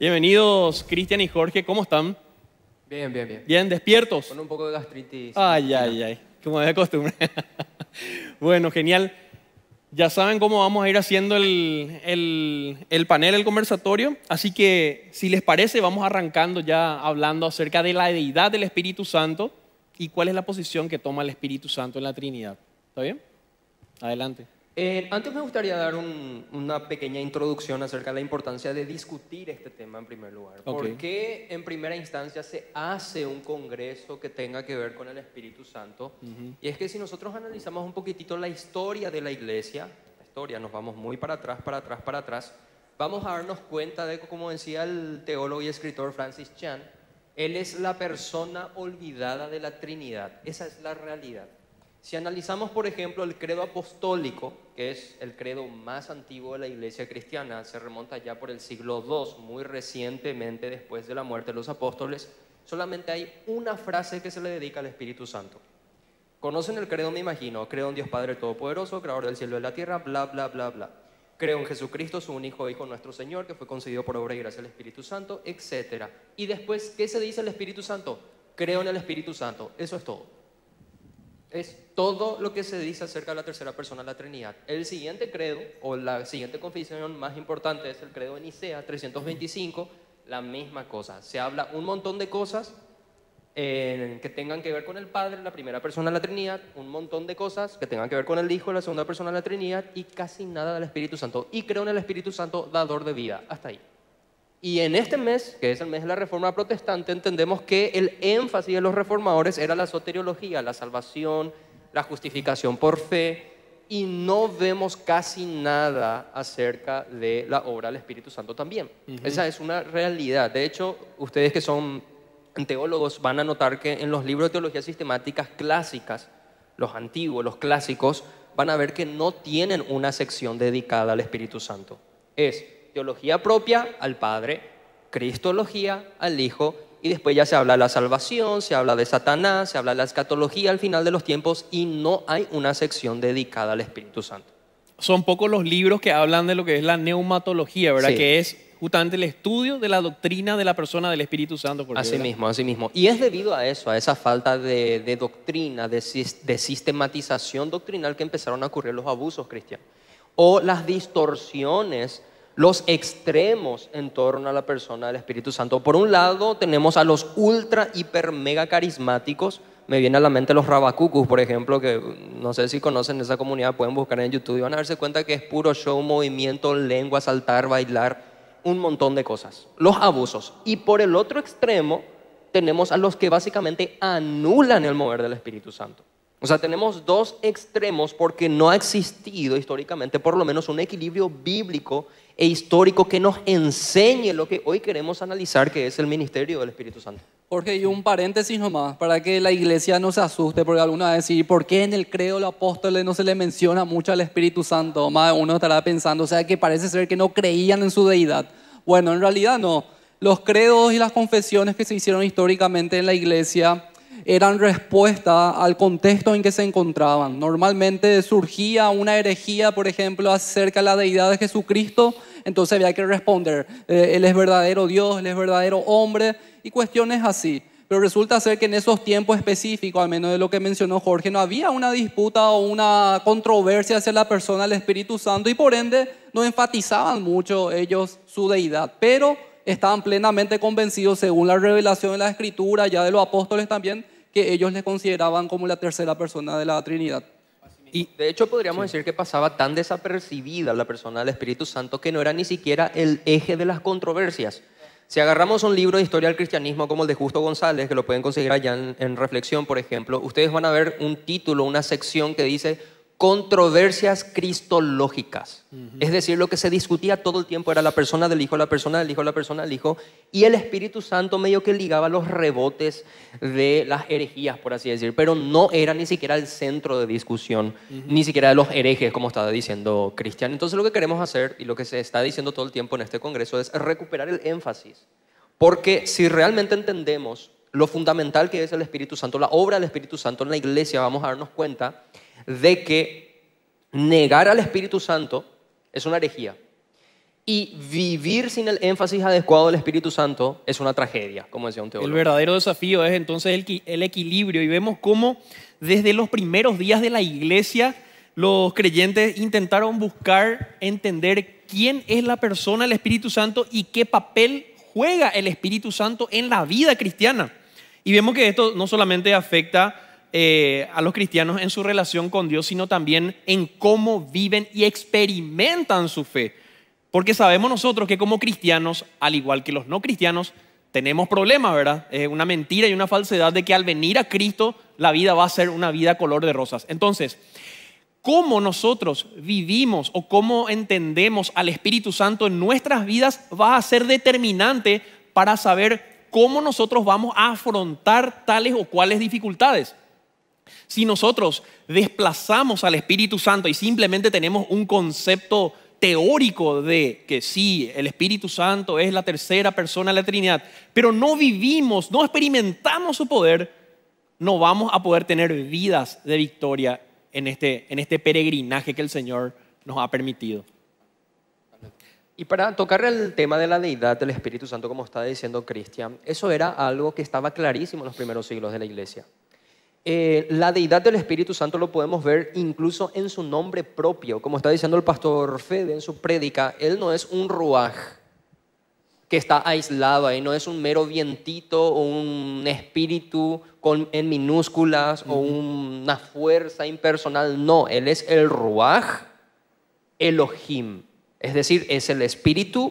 Bienvenidos, Cristian y Jorge, ¿cómo están? Bien, bien, bien. Bien, despiertos. Con un poco de gastritis. Ay, ay, ay, como de costumbre. bueno, genial. Ya saben cómo vamos a ir haciendo el, el, panel, el conversatorio. Así que, si les parece, vamos arrancando ya hablando acerca de la deidad del Espíritu Santo y cuál es la posición que toma el Espíritu Santo en la Trinidad. ¿Está bien? Adelante. Eh, antes me gustaría dar una pequeña introducción acerca de la importancia de discutir este tema en primer lugar. ¿Por qué en primera instancia se hace un congreso que tenga que ver con el Espíritu Santo? Y es que si nosotros analizamos un poquitito la historia de la iglesia, la historia, nos vamos muy para atrás, para atrás, para atrás, vamos a darnos cuenta de, como decía el teólogo y escritor Francis Chan, él es la persona olvidada de la Trinidad. Esa es la realidad. Si analizamos, por ejemplo, el credo apostólico, que es el credo más antiguo de la iglesia cristiana, se remonta ya por el siglo II, muy recientemente después de la muerte de los apóstoles, solamente hay una frase que se le dedica al Espíritu Santo. Conocen el credo, me imagino, creo en Dios Padre Todopoderoso, creador del cielo y de la tierra, bla, bla, bla, bla. Creo en Jesucristo, su único Hijo, nuestro Señor, que fue concedido por obra y gracia del Espíritu Santo, etc. Y después, ¿qué se dice el Espíritu Santo? Creo en el Espíritu Santo, eso es todo. Es todo lo que se dice acerca de la tercera persona de la Trinidad. El siguiente credo o la siguiente confesión más importante es el credo de Nicea 325, la misma cosa. Se habla un montón de cosas eh, que tengan que ver con el Padre, la primera persona de la Trinidad, un montón de cosas que tengan que ver con el Hijo, la segunda persona de la Trinidad y casi nada del Espíritu Santo. Y creo en el Espíritu Santo dador de vida. Hasta ahí. Y en este mes, que es el mes de la Reforma Protestante, entendemos que el énfasis de los reformadores era la soteriología, la salvación, la justificación por fe, y no vemos casi nada acerca de la obra del Espíritu Santo también. Esa es una realidad. De hecho, ustedes que son teólogos van a notar que en los libros de teología sistemáticas clásicas, los antiguos, los clásicos, van a ver que no tienen una sección dedicada al Espíritu Santo. Es teología propia al Padre, Cristología al Hijo, y después ya se habla de la salvación, se habla de Satanás, se habla de la escatología al final de los tiempos, y no hay una sección dedicada al Espíritu Santo. Son pocos los libros que hablan de lo que es la neumatología, ¿verdad? Que es justamente el estudio de la doctrina de la persona del Espíritu Santo. así mismo, así mismo. Y es debido a eso, a esa falta de, doctrina, de, de, sistematización doctrinal que empezaron a ocurrir los abusos cristianos. O las distorsiones los extremos en torno a la persona del Espíritu Santo. Por un lado, tenemos a los ultra, hiper, mega carismáticos. Me viene a la mente los rabacucus, por ejemplo, que no sé si conocen esa comunidad, pueden buscar en YouTube y van a darse cuenta que es puro show, movimiento, lengua, saltar, bailar, un montón de cosas. Los abusos. Y por el otro extremo, tenemos a los que básicamente anulan el mover del Espíritu Santo. O sea, tenemos dos extremos porque no ha existido históricamente por lo menos un equilibrio bíblico e histórico que nos enseñe lo que hoy queremos analizar, que es el ministerio del Espíritu Santo. Jorge, y un paréntesis nomás, para que la iglesia no se asuste, porque alguna vez decir, ¿por qué en el credo del apóstol no se le menciona mucho al Espíritu Santo? Más uno estará pensando, o sea, que parece ser que no creían en su deidad. Bueno, en realidad no. Los credos y las confesiones que se hicieron históricamente en la iglesia eran respuesta al contexto en que se encontraban. Normalmente surgía una herejía, por ejemplo, acerca de la deidad de Jesucristo, entonces había que responder, eh, Él es verdadero Dios, Él es verdadero hombre, y cuestiones así. Pero resulta ser que en esos tiempos específicos, al menos de lo que mencionó Jorge, no había una disputa o una controversia hacia la persona del Espíritu Santo y por ende no enfatizaban mucho ellos su deidad. Pero estaban plenamente convencidos, según la revelación de la Escritura, ya de los apóstoles también, que ellos les consideraban como la tercera persona de la Trinidad. Y de hecho podríamos decir que pasaba tan desapercibida la persona del Espíritu Santo que no era ni siquiera el eje de las controversias. Si agarramos un libro de historia del cristianismo como el de Justo González, que lo pueden conseguir allá en Reflexión, por ejemplo, ustedes van a ver un título, una sección que dice controversias cristológicas. Es decir, lo que se discutía todo el tiempo era la persona del Hijo, la persona del Hijo, la persona del Hijo, y el Espíritu Santo medio que ligaba los rebotes de las herejías, por así decir, pero no era ni siquiera el centro de discusión, ni siquiera de los herejes, como estaba diciendo Cristian. Entonces lo que queremos hacer, y lo que se está diciendo todo el tiempo en este Congreso, es recuperar el énfasis, porque si realmente entendemos lo fundamental que es el Espíritu Santo, la obra del Espíritu Santo en la iglesia, vamos a darnos cuenta de que negar al Espíritu Santo es una herejía y vivir sin el énfasis adecuado del Espíritu Santo es una tragedia, como decía un teólogo. El verdadero desafío es entonces el, el equilibrio y vemos cómo desde los primeros días de la iglesia los creyentes intentaron buscar entender quién es la persona del Espíritu Santo y qué papel juega el Espíritu Santo en la vida cristiana. Y vemos que esto no solamente afecta eh, a los cristianos en su relación con Dios, sino también en cómo viven y experimentan su fe. Porque sabemos nosotros que como cristianos, al igual que los no cristianos, tenemos problemas, ¿verdad? Es una mentira y una falsedad de que al venir a Cristo la vida va a ser una vida color de rosas. Entonces, cómo nosotros vivimos o cómo entendemos al Espíritu Santo en nuestras vidas va a ser determinante para saber cómo nosotros vamos a afrontar tales o cuales dificultades. Si nosotros desplazamos al Espíritu Santo y simplemente tenemos un concepto teórico de que sí, el Espíritu Santo es la tercera persona de la Trinidad, pero no vivimos, no experimentamos su poder, no vamos a poder tener vidas de victoria en este, este peregrinaje que el Señor nos ha permitido. Y para tocar el tema de la deidad del Espíritu Santo, como está diciendo Cristian, eso era algo que estaba clarísimo en los primeros siglos de la iglesia. Eh, la deidad del Espíritu Santo lo podemos ver incluso en su nombre propio, como está diciendo el pastor Fede en su prédica, él no es un ruaj que está aislado ahí, no es un mero vientito o un espíritu con, en minúsculas o una fuerza impersonal, no, él es el ruaj Elohim, es decir, es el espíritu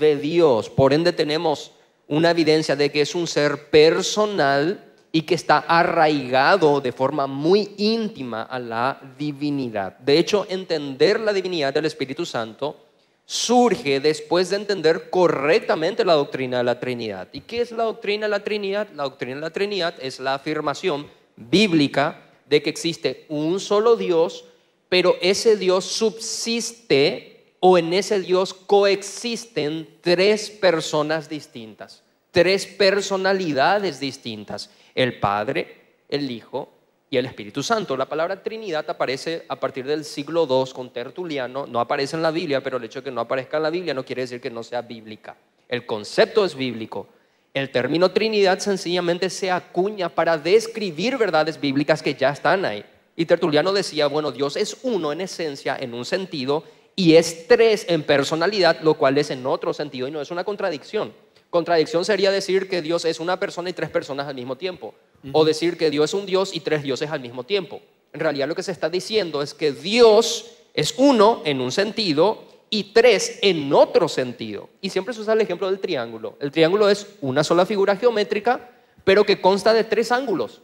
de Dios, por ende tenemos una evidencia de que es un ser personal, y que está arraigado de forma muy íntima a la divinidad. De hecho, entender la divinidad del Espíritu Santo surge después de entender correctamente la doctrina de la Trinidad. ¿Y qué es la doctrina de la Trinidad? La doctrina de la Trinidad es la afirmación bíblica de que existe un solo Dios, pero ese Dios subsiste o en ese Dios coexisten tres personas distintas, tres personalidades distintas el Padre, el Hijo y el Espíritu Santo. La palabra Trinidad aparece a partir del siglo II con Tertuliano, no aparece en la Biblia, pero el hecho de que no aparezca en la Biblia no quiere decir que no sea bíblica. El concepto es bíblico. El término Trinidad sencillamente se acuña para describir verdades bíblicas que ya están ahí. Y Tertuliano decía, bueno, Dios es uno en esencia, en un sentido, y es tres en personalidad, lo cual es en otro sentido y no es una contradicción. Contradicción sería decir que Dios es una persona y tres personas al mismo tiempo, o decir que Dios es un Dios y tres dioses al mismo tiempo. En realidad lo que se está diciendo es que Dios es uno en un sentido y tres en otro sentido. Y siempre se usa el ejemplo del triángulo. El triángulo es una sola figura geométrica, pero que consta de tres ángulos.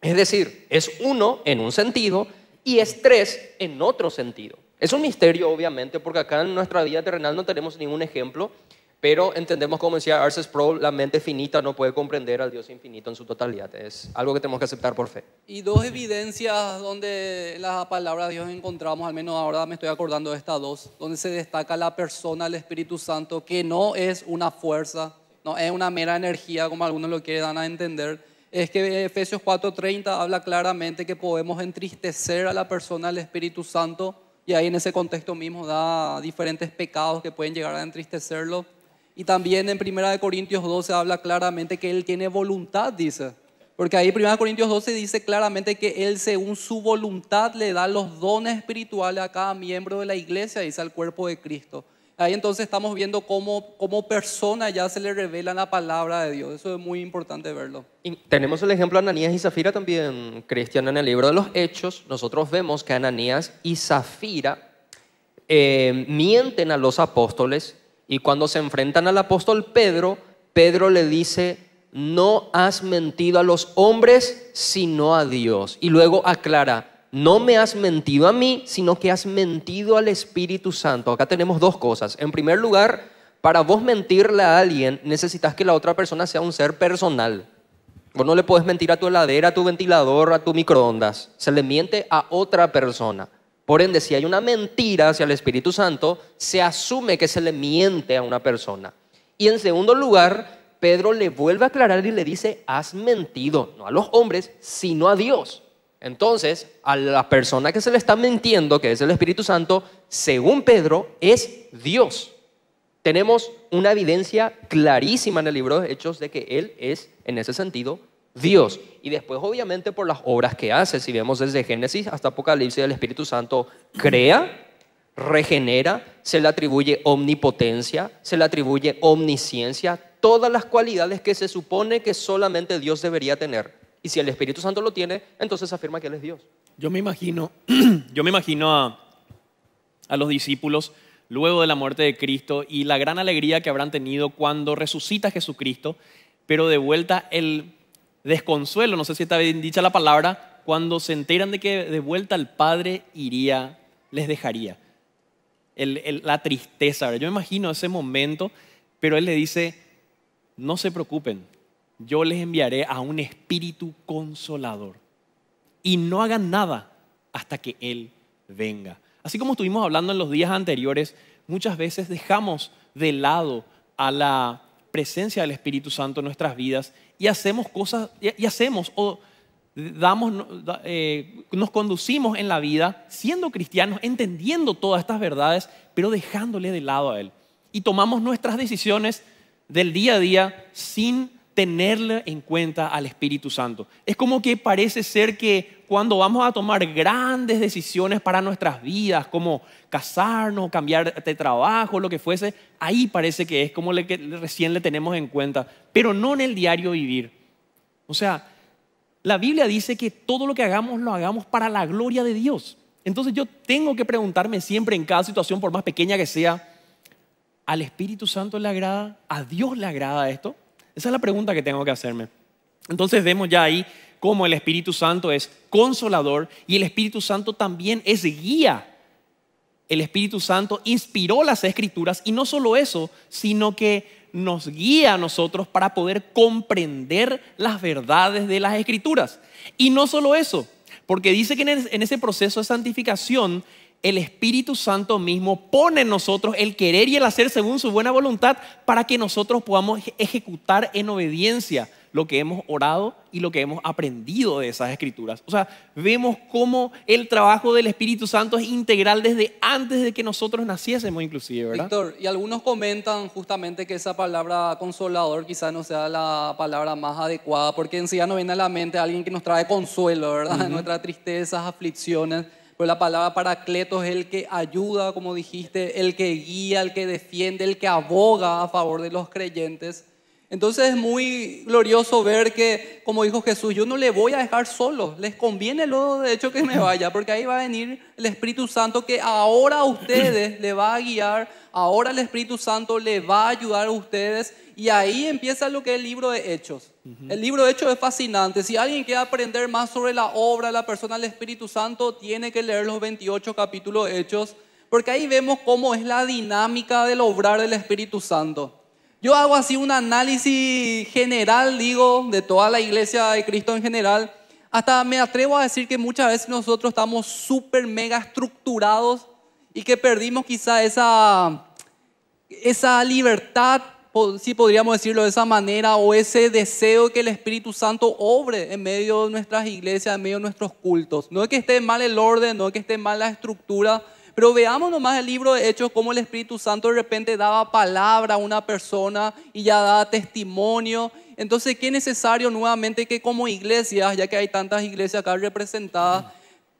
Es decir, es uno en un sentido y es tres en otro sentido. Es un misterio, obviamente, porque acá en nuestra vida terrenal no tenemos ningún ejemplo, pero entendemos, como decía Arces Pro, la mente finita no puede comprender al Dios infinito en su totalidad. Es algo que tenemos que aceptar por fe. Y dos evidencias donde las palabras de Dios encontramos, al menos ahora me estoy acordando de estas dos, donde se destaca la persona, del Espíritu Santo, que no es una fuerza, no es una mera energía, como algunos lo quieren a entender. Es que Efesios 4:30 habla claramente que podemos entristecer a la persona, del Espíritu Santo, y ahí en ese contexto mismo da diferentes pecados que pueden llegar a entristecerlo y también en Primera de Corintios 12 habla claramente que Él tiene voluntad, dice. Porque ahí 1 Corintios 12 dice claramente que Él según su voluntad le da los dones espirituales a cada miembro de la iglesia, dice al cuerpo de Cristo. Ahí entonces estamos viendo cómo, cómo persona ya se le revela la palabra de Dios. Eso es muy importante verlo. tenemos el ejemplo de Ananías y Zafira también, Cristian. En el libro de los Hechos, nosotros vemos que Ananías y Zafira eh, mienten a los apóstoles y cuando se enfrentan al apóstol Pedro, Pedro le dice, no has mentido a los hombres, sino a Dios. Y luego aclara, no me has mentido a mí, sino que has mentido al Espíritu Santo. Acá tenemos dos cosas. En primer lugar, para vos mentirle a alguien, necesitas que la otra persona sea un ser personal. Vos no le puedes mentir a tu heladera, a tu ventilador, a tu microondas. Se le miente a otra persona. Por ende, si hay una mentira hacia el Espíritu Santo, se asume que se le miente a una persona. Y en segundo lugar, Pedro le vuelve a aclarar y le dice, has mentido, no a los hombres, sino a Dios. Entonces, a la persona que se le está mintiendo, que es el Espíritu Santo, según Pedro, es Dios. Tenemos una evidencia clarísima en el libro de Hechos de que Él es, en ese sentido, Dios. Y después, obviamente, por las obras que hace. Si vemos desde Génesis hasta Apocalipsis, el Espíritu Santo crea, regenera, se le atribuye omnipotencia, se le atribuye omnisciencia, todas las cualidades que se supone que solamente Dios debería tener. Y si el Espíritu Santo lo tiene, entonces afirma que Él es Dios. Yo me imagino, yo me imagino a, a los discípulos luego de la muerte de Cristo y la gran alegría que habrán tenido cuando resucita Jesucristo, pero de vuelta el desconsuelo, no sé si está bien dicha la palabra, cuando se enteran de que de vuelta el padre iría, les dejaría. la tristeza, yo me imagino ese momento, pero él le dice, no se preocupen, yo les enviaré a un espíritu consolador y no hagan nada hasta que él venga. Así como estuvimos hablando en los días anteriores, muchas veces dejamos de lado a la presencia del Espíritu Santo en nuestras vidas y hacemos cosas, y, hacemos o damos, eh, nos conducimos en la vida siendo cristianos, entendiendo todas estas verdades, pero dejándole de lado a Él. Y tomamos nuestras decisiones del día a día sin tenerle en cuenta al Espíritu Santo. Es como que parece ser que cuando vamos a tomar grandes decisiones para nuestras vidas, como casarnos, cambiar de trabajo, lo que fuese, ahí parece que es como que recién le tenemos en cuenta, pero no en el diario vivir. O sea, la Biblia dice que todo lo que hagamos lo hagamos para la gloria de Dios. Entonces yo tengo que preguntarme siempre en cada situación, por más pequeña que sea, ¿al Espíritu Santo le agrada? ¿A Dios le agrada esto? Esa es la pregunta que tengo que hacerme. Entonces vemos ya ahí cómo el Espíritu Santo es consolador y el Espíritu Santo también es guía. El Espíritu Santo inspiró las escrituras y no solo eso, sino que nos guía a nosotros para poder comprender las verdades de las escrituras. Y no solo eso, porque dice que en ese proceso de santificación el Espíritu Santo mismo pone en nosotros el querer y el hacer según su buena voluntad para que nosotros podamos ejecutar en obediencia lo que hemos orado y lo que hemos aprendido de esas escrituras. O sea, vemos cómo el trabajo del Espíritu Santo es integral desde antes de que nosotros naciésemos inclusive, ¿verdad? Víctor, y algunos comentan justamente que esa palabra consolador quizás no sea la palabra más adecuada, porque en sí no viene a la mente alguien que nos trae consuelo, ¿verdad? Nuestras tristezas, aflicciones pues la palabra paracleto es el que ayuda, como dijiste, el que guía, el que defiende, el que aboga a favor de los creyentes. Entonces es muy glorioso ver que, como dijo Jesús, yo no le voy a dejar solo. Les conviene luego, de hecho, que me vaya, porque ahí va a venir el Espíritu Santo que ahora a ustedes le va a guiar, ahora el Espíritu Santo le va a ayudar a ustedes. Y ahí empieza lo que es el libro de Hechos. El libro de Hechos es fascinante. Si alguien quiere aprender más sobre la obra, de la persona del Espíritu Santo, tiene que leer los 28 capítulos de Hechos, porque ahí vemos cómo es la dinámica del obrar del Espíritu Santo. Yo hago así un análisis general, digo, de toda la iglesia de Cristo en general. Hasta me atrevo a decir que muchas veces nosotros estamos súper mega estructurados y que perdimos quizá esa, esa libertad, si podríamos decirlo de esa manera, o ese deseo que el Espíritu Santo obre en medio de nuestras iglesias, en medio de nuestros cultos. No es que esté mal el orden, no es que esté mal la estructura, pero veamos nomás el libro de Hechos, cómo el Espíritu Santo de repente daba palabra a una persona y ya daba testimonio. Entonces, qué necesario nuevamente que como iglesias, ya que hay tantas iglesias acá representadas,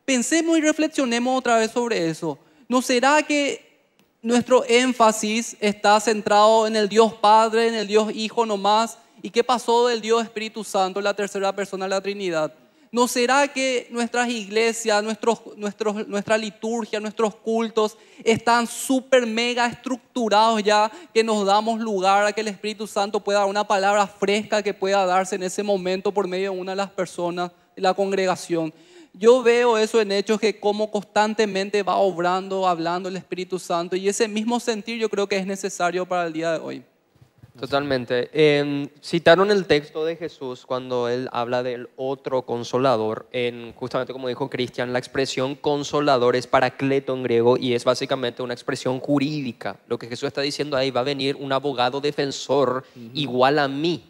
pensemos y reflexionemos otra vez sobre eso. ¿No será que nuestro énfasis está centrado en el Dios Padre, en el Dios Hijo nomás? ¿Y qué pasó del Dios Espíritu Santo, la tercera persona de la Trinidad? ¿no será que nuestras iglesias, nuestros, nuestros, nuestra liturgia, nuestros cultos están súper mega estructurados ya, que nos damos lugar a que el Espíritu Santo pueda dar una palabra fresca que pueda darse en ese momento por medio de una de las personas de la congregación? Yo veo eso en hechos que como constantemente va obrando, hablando el Espíritu Santo y ese mismo sentir yo creo que es necesario para el día de hoy. Totalmente. Em, citaron el texto de Jesús cuando él habla del otro consolador. En, justamente como dijo Cristian, la expresión consolador es paracleto en griego y es básicamente una expresión jurídica. Lo que Jesús está diciendo ahí, va a venir un abogado defensor igual a mí.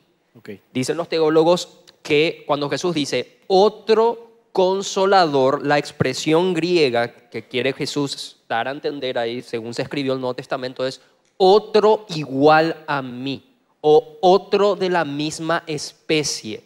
Dicen los teólogos que cuando Jesús dice otro consolador, la expresión griega que quiere Jesús dar a entender ahí, según se escribió el Nuevo Testamento, es otro igual a mí o otro de la misma especie.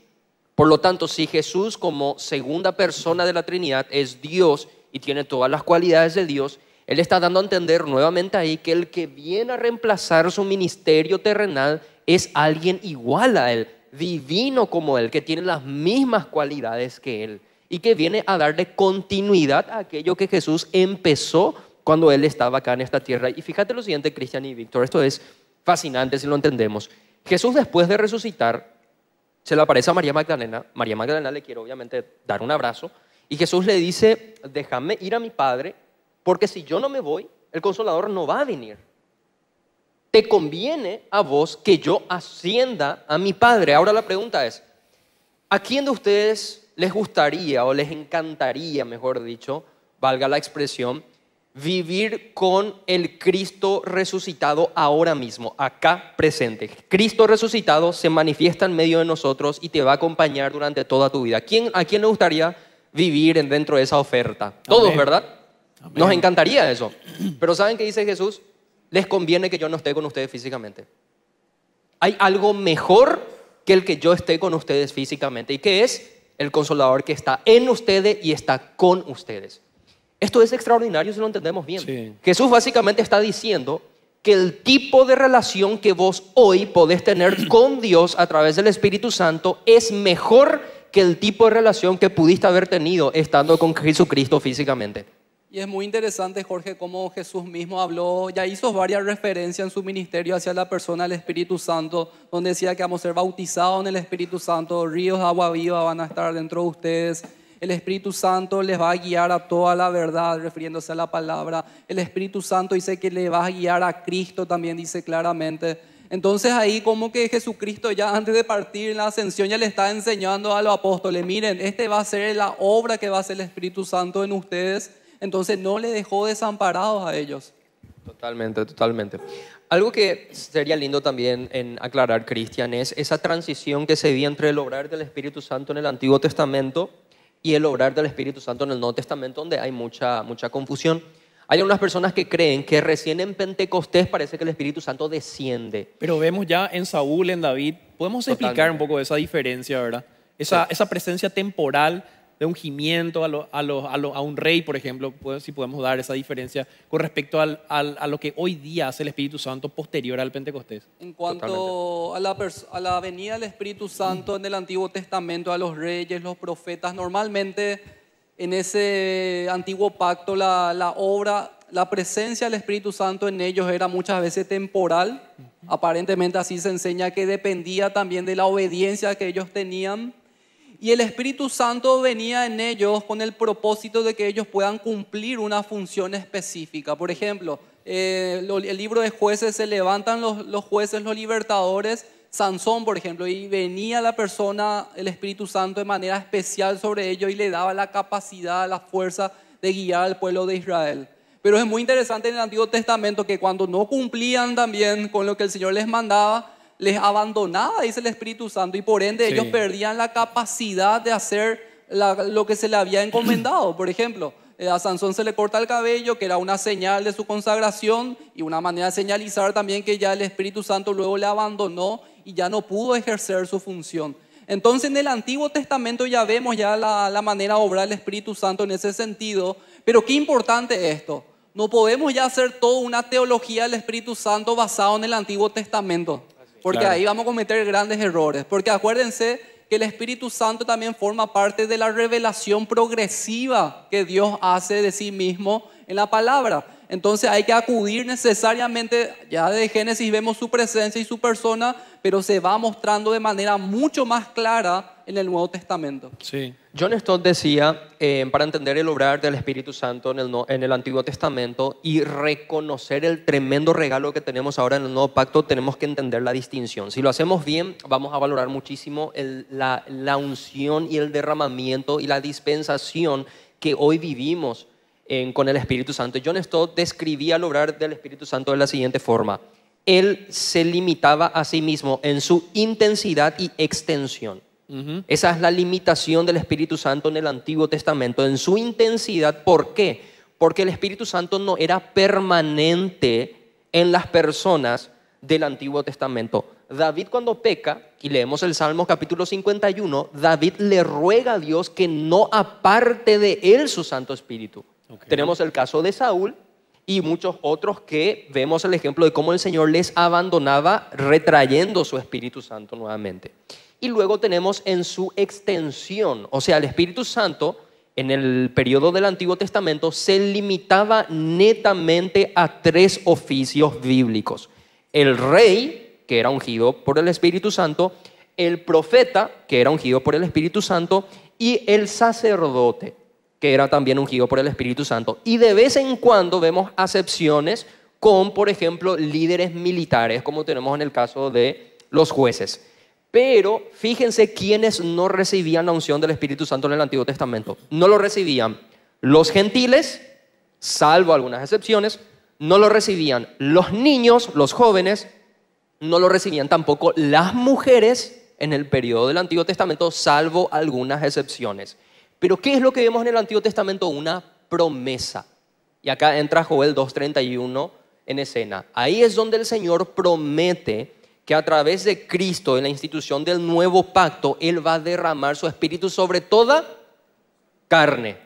Por lo tanto, si Jesús como segunda persona de la Trinidad es Dios y tiene todas las cualidades de Dios, Él está dando a entender nuevamente ahí que el que viene a reemplazar su ministerio terrenal es alguien igual a Él, divino como Él, que tiene las mismas cualidades que Él y que viene a darle continuidad a aquello que Jesús empezó cuando él estaba acá en esta tierra. Y fíjate lo siguiente, Cristian y Víctor, esto es fascinante si lo entendemos. Jesús después de resucitar, se le aparece a María Magdalena, María Magdalena le quiere obviamente dar un abrazo, y Jesús le dice, déjame ir a mi Padre, porque si yo no me voy, el consolador no va a venir. Te conviene a vos que yo ascienda a mi Padre. Ahora la pregunta es, ¿a quién de ustedes les gustaría o les encantaría, mejor dicho, valga la expresión, vivir con el Cristo resucitado ahora mismo, acá presente. Cristo resucitado se manifiesta en medio de nosotros y te va a acompañar durante toda tu vida. ¿A quién le gustaría vivir dentro de esa oferta? Todos, ¿verdad? Nos encantaría eso. Pero ¿saben qué dice Jesús? Les conviene que yo no esté con ustedes físicamente. Hay algo mejor que el que yo esté con ustedes físicamente. ¿Y qué es? El consolador que está en ustedes y está con ustedes. Esto es extraordinario si lo entendemos bien. Jesús básicamente está diciendo que el tipo de relación que vos hoy podés tener con Dios a través del Espíritu Santo es mejor que el tipo de relación que pudiste haber tenido estando con Jesucristo físicamente. Y es muy interesante, Jorge, cómo Jesús mismo habló, ya hizo varias referencias en su ministerio hacia la persona del Espíritu Santo, donde decía que vamos a ser bautizados en el Espíritu Santo, ríos, de agua viva van a estar dentro de ustedes. El Espíritu Santo les va a guiar a toda la verdad, refiriéndose a la palabra. El Espíritu Santo dice que le va a guiar a Cristo, también dice claramente. Entonces ahí como que Jesucristo ya antes de partir en la ascensión ya le está enseñando a los apóstoles, miren, este va a ser la obra que va a hacer el Espíritu Santo en ustedes. Entonces no le dejó desamparados a ellos. Totalmente, totalmente. Algo que sería lindo también en aclarar, Cristian, es esa transición que se dio entre el obrar del Espíritu Santo en el Antiguo Testamento y el obrar del Espíritu Santo en el Nuevo Testamento, donde hay mucha, mucha confusión. Hay algunas personas que creen que recién en Pentecostés parece que el Espíritu Santo desciende. Pero vemos ya en Saúl, en David, podemos explicar un poco esa diferencia, ¿verdad? Esa, esa presencia temporal de ungimiento a, un rey, por ejemplo, si podemos dar esa diferencia con respecto a lo que hoy día hace el Espíritu Santo posterior al Pentecostés. En cuanto a la, a la, venida del Espíritu Santo en el Antiguo Testamento, a los reyes, los profetas, normalmente en ese antiguo pacto la, la obra, la presencia del Espíritu Santo en ellos era muchas veces temporal. Aparentemente así se enseña que dependía también de la obediencia que ellos tenían y el Espíritu Santo venía en ellos con el propósito de que ellos puedan cumplir una función específica. Por ejemplo, eh, el libro de jueces, se levantan los, los jueces, los libertadores, Sansón, por ejemplo, y venía la persona, el Espíritu Santo, de manera especial sobre ellos y le daba la capacidad, la fuerza de guiar al pueblo de Israel. Pero es muy interesante en el Antiguo Testamento que cuando no cumplían también con lo que el Señor les mandaba, les abandonaba, dice el Espíritu Santo, y por ende ellos perdían la capacidad de hacer lo que se le había encomendado. Por ejemplo, eh, a Sansón se le corta el cabello, que era una señal de su consagración y una manera de señalizar también que ya el Espíritu Santo luego le abandonó y ya no pudo ejercer su función. Entonces en el Antiguo Testamento ya vemos ya la, manera de obrar el Espíritu Santo en ese sentido, pero qué importante esto. No podemos ya hacer toda una teología del Espíritu Santo basado en el Antiguo Testamento porque ahí vamos a cometer grandes errores. Porque acuérdense que el Espíritu Santo también forma parte de la revelación progresiva que Dios hace de sí mismo en la palabra. Entonces hay que acudir necesariamente, ya de Génesis vemos su presencia y su persona, pero se va mostrando de manera mucho más clara en el Nuevo Testamento. Sí. John Stott decía, eh, para entender el obrar del Espíritu Santo en el, en el Antiguo Testamento y reconocer el tremendo regalo que tenemos ahora en el Nuevo Pacto, tenemos que entender la distinción. Si lo hacemos bien, vamos a valorar muchísimo la unción y el derramamiento y la dispensación que hoy vivimos con el Espíritu Santo. John Stott describía el obrar del Espíritu Santo de la siguiente forma. Él se limitaba a sí mismo en su intensidad y extensión. Esa es la limitación del Espíritu Santo en el Antiguo Testamento, en su intensidad. ¿Por qué? Porque el Espíritu Santo no era permanente en las personas del Antiguo Testamento. David cuando peca, y leemos el Salmo capítulo 51, David le ruega a Dios que no aparte de él su Santo Espíritu. Tenemos el caso de Saúl y muchos otros que vemos el ejemplo de cómo el Señor les abandonaba retrayendo su Espíritu Santo nuevamente. Y luego tenemos en su extensión, o sea, el Espíritu Santo en el periodo del Antiguo Testamento se limitaba netamente a tres oficios bíblicos. El rey, que era ungido por el Espíritu Santo, el profeta, que era ungido por el Espíritu Santo, y el sacerdote que era también ungido por el Espíritu Santo. Y de vez en cuando vemos acepciones con, por ejemplo, líderes militares, como tenemos en el caso de los jueces. Pero fíjense quiénes no recibían la unción del Espíritu Santo en el Antiguo Testamento. No lo recibían los gentiles, salvo algunas excepciones, no lo recibían los niños, los jóvenes, no lo recibían tampoco las mujeres en el periodo del Antiguo Testamento, salvo algunas excepciones. Pero ¿qué es lo que vemos en el Antiguo Testamento? Una promesa. Y acá entra Joel 2.31 en escena. Ahí es donde el Señor promete que a través de Cristo, en la institución del nuevo pacto, Él va a derramar su espíritu sobre toda carne.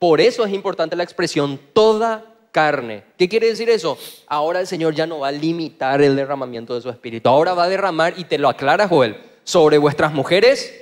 Por eso es importante la expresión toda carne. ¿Qué quiere decir eso? Ahora el Señor ya no va a limitar el derramamiento de su espíritu. Ahora va a derramar, y te lo aclara Joel, sobre vuestras mujeres,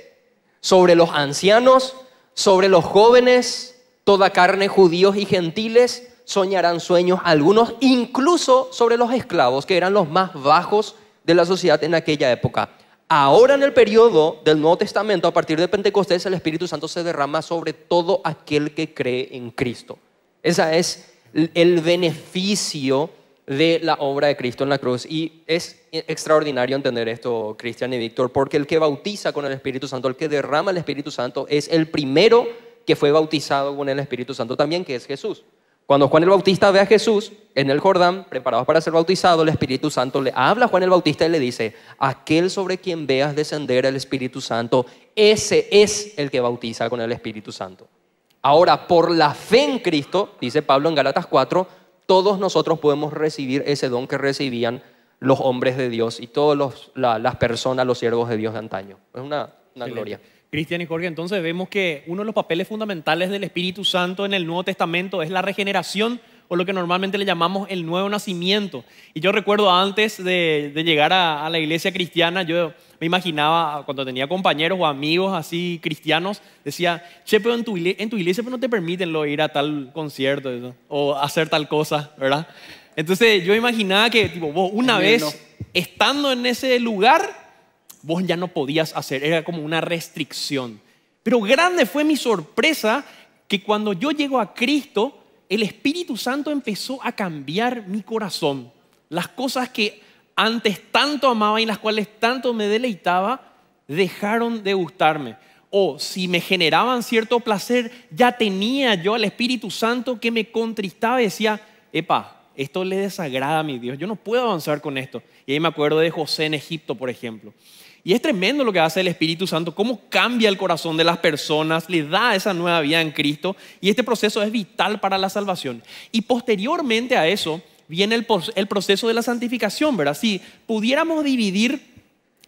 sobre los ancianos, sobre los jóvenes, toda carne, judíos y gentiles, soñarán sueños algunos, incluso sobre los esclavos, que eran los más bajos de la sociedad en aquella época. Ahora en el periodo del Nuevo Testamento, a partir de Pentecostés, el Espíritu Santo se derrama sobre todo aquel que cree en Cristo. Ese es el beneficio de la obra de Cristo en la cruz. Y es extraordinario entender esto, Cristian y Víctor, porque el que bautiza con el Espíritu Santo, el que derrama el Espíritu Santo, es el primero que fue bautizado con el Espíritu Santo también, que es Jesús. Cuando Juan el Bautista ve a Jesús en el Jordán, preparados para ser bautizado, el Espíritu Santo le habla a Juan el Bautista y le dice, aquel sobre quien veas descender el Espíritu Santo, ese es el que bautiza con el Espíritu Santo. Ahora, por la fe en Cristo, dice Pablo en Galatas 4, todos nosotros podemos recibir ese don que recibían los hombres de Dios y todas las personas, los siervos de Dios de antaño. Es una, gloria. Cristian y Jorge, entonces vemos que uno de los papeles fundamentales del Espíritu Santo en el Nuevo Testamento es la regeneración o lo que normalmente le llamamos el nuevo nacimiento. Y yo recuerdo antes de, llegar a la iglesia cristiana, yo me imaginaba cuando tenía compañeros o amigos así cristianos, decía, che, en tu, iglesia pero no te permiten ir a tal concierto o hacer tal cosa, ¿verdad? Entonces yo imaginaba que tipo, una vez estando en ese lugar, vos ya no podías hacer, era como una restricción. Pero grande fue mi sorpresa que cuando yo llego a Cristo, el Espíritu Santo empezó a cambiar mi corazón. Las cosas que antes tanto amaba y las cuales tanto me deleitaba, dejaron de gustarme. O si me generaban cierto placer, ya tenía yo al Espíritu Santo que me contristaba y decía, epa, esto le desagrada a mi Dios, yo no puedo avanzar con esto. Y ahí me acuerdo de José en Egipto, por ejemplo. Y es tremendo lo que hace el Espíritu Santo, cómo cambia el corazón de las personas, les da esa nueva vida en Cristo. Y este proceso es vital para la salvación. Y posteriormente a eso, viene el, proceso de la santificación, ¿verdad? Si pudiéramos dividir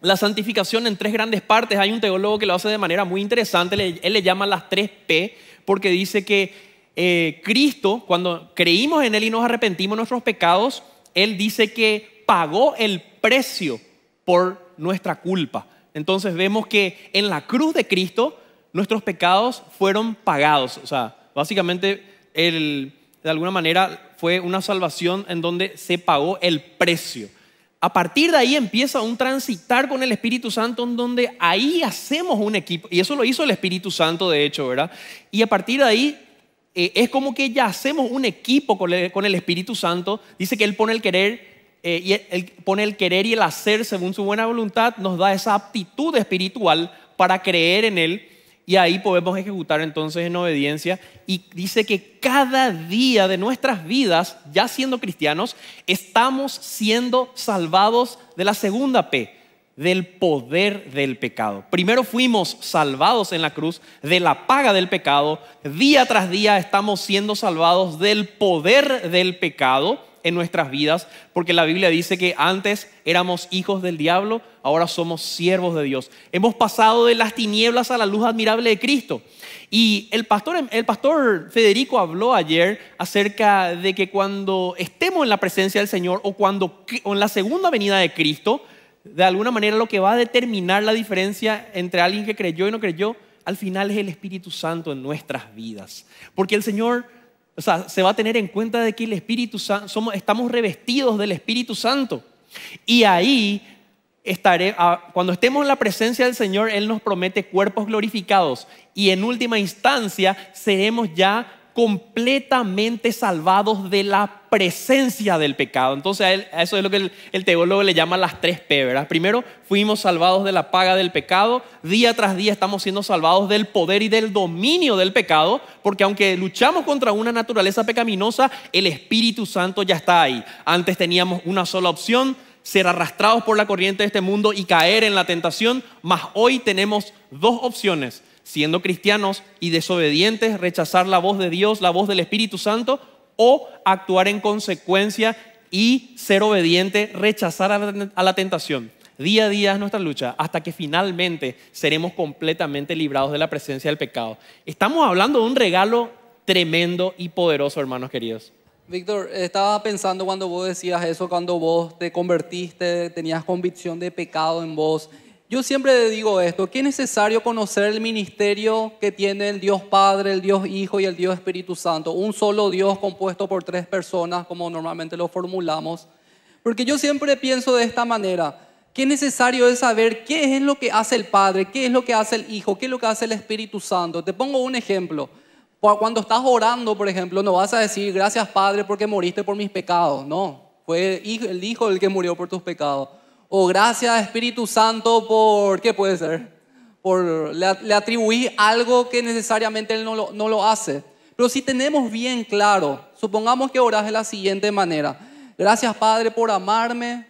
la santificación en tres grandes partes, hay un teólogo que lo hace de manera muy interesante, él le llama las tres P, porque dice que eh, Cristo, cuando creímos en Él y nos arrepentimos nuestros pecados, Él dice que pagó el precio por nuestra culpa. Entonces vemos que en la cruz de Cristo nuestros pecados fueron pagados. O sea, básicamente el, de alguna manera fue una salvación en donde se pagó el precio. A partir de ahí empieza un transitar con el Espíritu Santo en donde ahí hacemos un equipo. Y eso lo hizo el Espíritu Santo, de hecho, ¿verdad? Y a partir de ahí eh, es como que ya hacemos un equipo con el, Espíritu Santo. Dice que Él pone el querer. Eh, y él pone el querer y el hacer según su buena voluntad, nos da esa aptitud espiritual para creer en Él y ahí podemos ejecutar entonces en obediencia. Y dice que cada día de nuestras vidas, ya siendo cristianos, estamos siendo salvados de la segunda P, del poder del pecado. Primero fuimos salvados en la cruz de la paga del pecado, día tras día estamos siendo salvados del poder del pecado en nuestras vidas, porque la Biblia dice que antes éramos hijos del diablo, ahora somos siervos de Dios. Hemos pasado de las tinieblas a la luz admirable de Cristo. Y el pastor, el pastor Federico habló ayer acerca de que cuando estemos en la presencia del Señor o cuando en la segunda venida de Cristo, de alguna manera lo que va a determinar la diferencia entre alguien que creyó y no creyó, al final es el Espíritu Santo en nuestras vidas. Porque el Señor o sea, se va a tener en cuenta de que el Espíritu Santo, estamos revestidos del Espíritu Santo. Y ahí estaré, ah, cuando estemos en la presencia del Señor, Él nos promete cuerpos glorificados y en última instancia seremos ya completamente salvados de la presencia del pecado. Entonces a, eso es lo que el, el, teólogo le llama las tres P, Primero, fuimos salvados de la paga del pecado, día tras día estamos siendo salvados del poder y del dominio del pecado, porque aunque luchamos contra una naturaleza pecaminosa, el Espíritu Santo ya está ahí. Antes teníamos una sola opción, ser arrastrados por la corriente de este mundo y caer en la tentación, mas hoy tenemos dos opciones siendo cristianos y desobedientes, rechazar la voz de Dios, la voz del Espíritu Santo, o actuar en consecuencia y ser obediente, rechazar a la, tentación. Día a día es nuestra lucha hasta que finalmente seremos completamente librados de la presencia del pecado. Estamos hablando de un regalo tremendo y poderoso, hermanos queridos. Víctor, estaba pensando cuando vos decías eso, cuando vos te convertiste, tenías convicción de pecado en vos yo siempre digo esto, que es necesario conocer el ministerio que tiene el Dios Padre, el Dios Hijo y el Dios Espíritu Santo, un solo Dios compuesto por tres personas, como normalmente lo formulamos, porque yo siempre pienso de esta manera, que necesario es saber qué es lo que hace el Padre, qué es lo que hace el Hijo, qué es lo que hace el Espíritu Santo. Te pongo un ejemplo. Cuando estás orando, por ejemplo, no vas a decir gracias Padre porque moriste por mis pecados. No, fue el Hijo el que murió por tus pecados. O oh, gracias Espíritu Santo por, ¿qué puede ser? Por, le, le algo que necesariamente Él no lo, no lo hace. Pero si tenemos bien claro, supongamos que orás de la siguiente manera. Gracias Padre por amarme,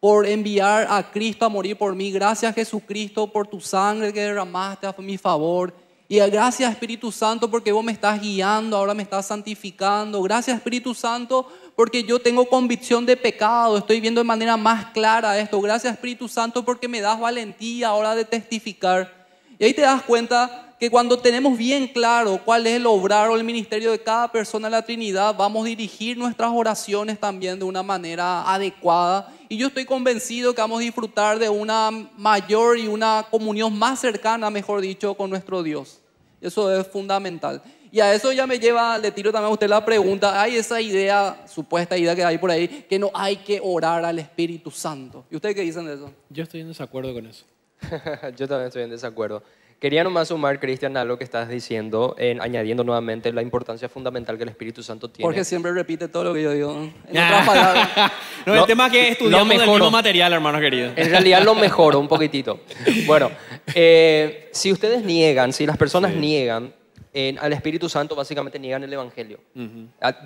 por enviar a Cristo a morir por mí. Gracias Jesucristo por tu sangre que derramaste a mi favor. Y gracias Espíritu Santo porque vos me estás guiando, ahora me estás santificando. Gracias Espíritu Santo porque yo tengo convicción de pecado, estoy viendo de manera más clara esto. Gracias Espíritu Santo porque me das valentía ahora de testificar. Y ahí te das cuenta que cuando tenemos bien claro cuál es el obrar o el ministerio de cada persona en la Trinidad, vamos a dirigir nuestras oraciones también de una manera adecuada y yo estoy convencido que vamos a disfrutar de una mayor y una comunión más cercana, mejor dicho, con nuestro Dios. Eso es fundamental. Y a eso ya me lleva, le tiro también a usted la pregunta, hay esa idea, supuesta idea que hay por ahí, que no hay que orar al Espíritu Santo. ¿Y ustedes qué dicen de eso? Yo estoy en desacuerdo con eso. yo también estoy en desacuerdo. Quería nomás sumar, Cristian, a lo que estás diciendo, añadiendo nuevamente la importancia fundamental que el Espíritu Santo tiene. Porque siempre repite todo lo que yo digo. En ah. no, el tema es que estudiamos el mismo material, hermanos queridos. En realidad lo mejoro un poquitito. Bueno, eh, si ustedes niegan, si las personas niegan al Espíritu Santo básicamente niegan el Evangelio.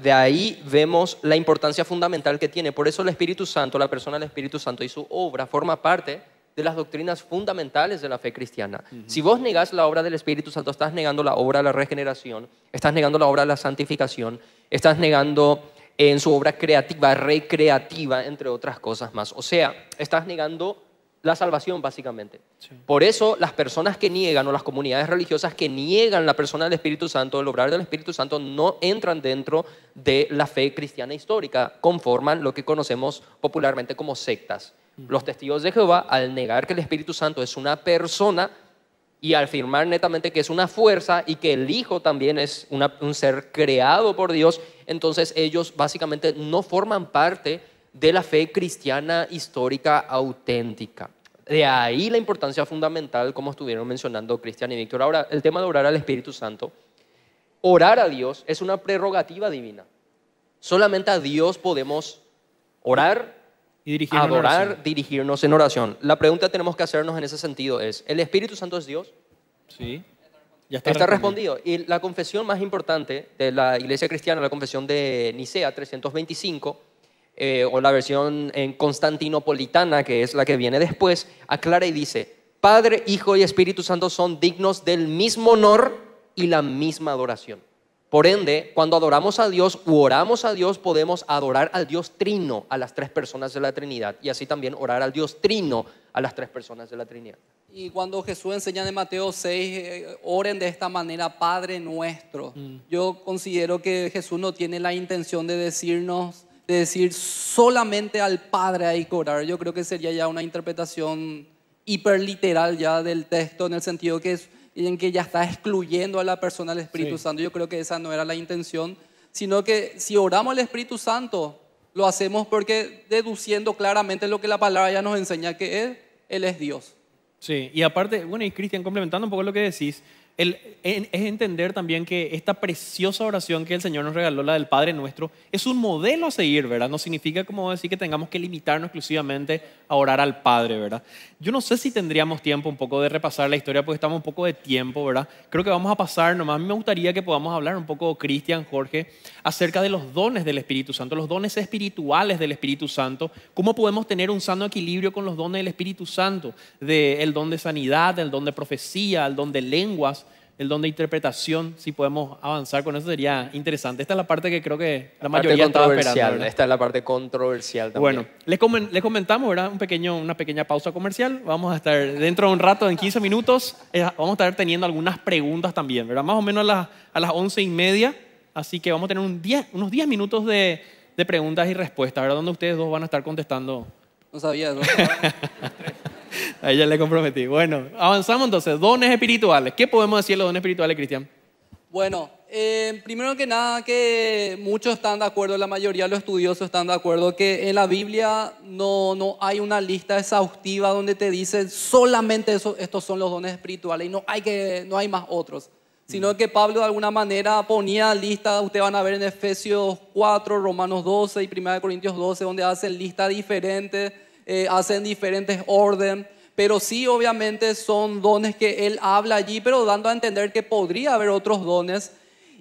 De ahí vemos la importancia fundamental que tiene. Por eso el Espíritu Santo, la persona del Espíritu Santo y su obra forma parte de las doctrinas fundamentales de la fe cristiana. Si vos negás la obra del Espíritu Santo, estás negando la obra de la regeneración, estás negando la obra de la santificación, estás negando eh, en su obra creativa, recreativa, entre otras cosas más. O sea, estás negando la salvación, básicamente. Por eso las personas que niegan o las comunidades religiosas que niegan la persona del Espíritu Santo, el obrar del Espíritu Santo, no entran dentro de la fe cristiana histórica, conforman lo que conocemos popularmente como sectas. Los testigos de Jehová, al negar que el Espíritu Santo es una persona y al afirmar netamente que es una fuerza y que el Hijo también es un ser creado por Dios, entonces ellos básicamente no forman parte de la fe cristiana histórica auténtica. De ahí la importancia fundamental, como estuvieron mencionando Cristian y Víctor. Ahora, el tema de orar al Espíritu Santo. Orar a Dios es una prerrogativa divina. Solamente a Dios podemos orar dirigirnos Adorar, en dirigirnos en oración. La pregunta que tenemos que hacernos en ese sentido es, ¿el Espíritu Santo es Dios? Sí. Ya está, está respondido. Y la confesión más importante de la iglesia cristiana, la confesión de Nicea 325, eh, o la versión en constantinopolitana, que es la que viene después, aclara y dice, Padre, Hijo y Espíritu Santo son dignos del mismo honor y la misma adoración. Por ende, cuando adoramos a Dios u oramos a Dios, podemos adorar al Dios trino, a las tres personas de la Trinidad, y así también orar al Dios trino, a las tres personas de la Trinidad. Y cuando Jesús enseña en Mateo 6, eh, oren de esta manera, Padre nuestro. Mm. Yo considero que Jesús no tiene la intención de decirnos, de decir solamente al Padre hay que orar. Yo creo que sería ya una interpretación hiperliteral ya del texto, en el sentido que es y en que ya está excluyendo a la persona del Espíritu Santo. Yo creo que esa no era la intención, sino que si oramos al Espíritu Santo, lo hacemos porque deduciendo claramente lo que la palabra ya nos enseña, que Él, él es Dios. Sí, y aparte, bueno, y Cristian, complementando un poco lo que decís, es entender también que esta preciosa oración que el Señor nos regaló, la del Padre Nuestro, es un modelo a seguir, ¿verdad? No significa como decir que tengamos que limitarnos exclusivamente a orar al Padre, ¿verdad? Yo no sé si tendríamos tiempo un poco de repasar la historia porque estamos un poco de tiempo, ¿verdad? Creo que vamos a pasar, nomás me gustaría que podamos hablar un poco, Cristian, Jorge, acerca de los dones del Espíritu Santo, los dones espirituales del Espíritu Santo, cómo podemos tener un sano equilibrio con los dones del Espíritu Santo, del don de sanidad, el don de profecía, el don de lenguas el don de interpretación, si podemos avanzar con eso, sería interesante. Esta es la parte que creo que la, mayoría estaba esperando. Esta es la parte controversial también. Bueno, les, comentamos, ¿verdad? Un pequeño, una pequeña pausa comercial. Vamos a estar dentro de un rato, en 15 minutos, eh, vamos a estar teniendo algunas preguntas también, ¿verdad? Más o menos a las, a las 11 y media. Así que vamos a tener unos 10 minutos de, de preguntas y respuestas, ¿verdad? Donde ustedes dos van a estar contestando. No sabía, no A ella le comprometí. Bueno, avanzamos entonces. Dones espirituales. ¿Qué podemos decir de los dones espirituales, Cristian? Bueno, eh, primero que nada que muchos están de acuerdo, la mayoría de los estudiosos están de acuerdo que en la Biblia no, no hay una lista exhaustiva donde te dicen solamente estos son los dones espirituales y no hay, que, no hay más otros, sino mm. que Pablo de alguna manera ponía lista, ustedes van a ver en Efesios 4, Romanos 12 y 1 Corintios 12, donde hacen lista diferentes eh, hacen diferentes orden, pero sí obviamente son dones que él habla allí, pero dando a entender que podría haber otros dones.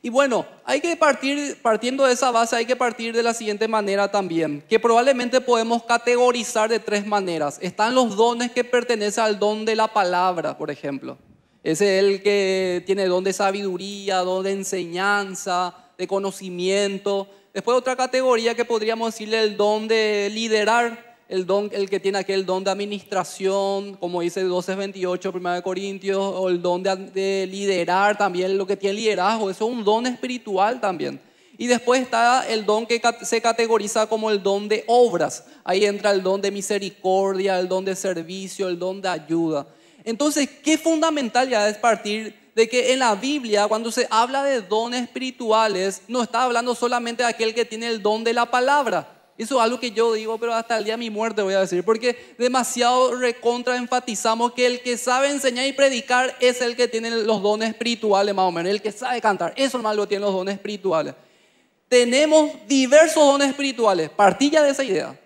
Y bueno, hay que partir, partiendo de esa base, hay que partir de la siguiente manera también, que probablemente podemos categorizar de tres maneras. Están los dones que pertenecen al don de la palabra, por ejemplo. Ese es el que tiene don de sabiduría, don de enseñanza, de conocimiento. Después otra categoría que podríamos decirle el don de liderar, el, don, el que tiene aquel don de administración, como dice 12.28, 1 Corintios, o el don de, de, liderar también, lo que tiene liderazgo, eso es un don espiritual también. Y después está el don que se categoriza como el don de obras. Ahí entra el don de misericordia, el don de servicio, el don de ayuda. Entonces, qué fundamental ya es partir de que en la Biblia, cuando se habla de dones espirituales, no está hablando solamente de aquel que tiene el don de la palabra, eso es algo que yo digo, pero hasta el día de mi muerte voy a decir, porque demasiado recontra enfatizamos que el que sabe enseñar y predicar es el que tiene los dones espirituales, más o menos, el que sabe cantar, eso es lo tiene los dones espirituales. Tenemos diversos dones espirituales, partilla de esa idea,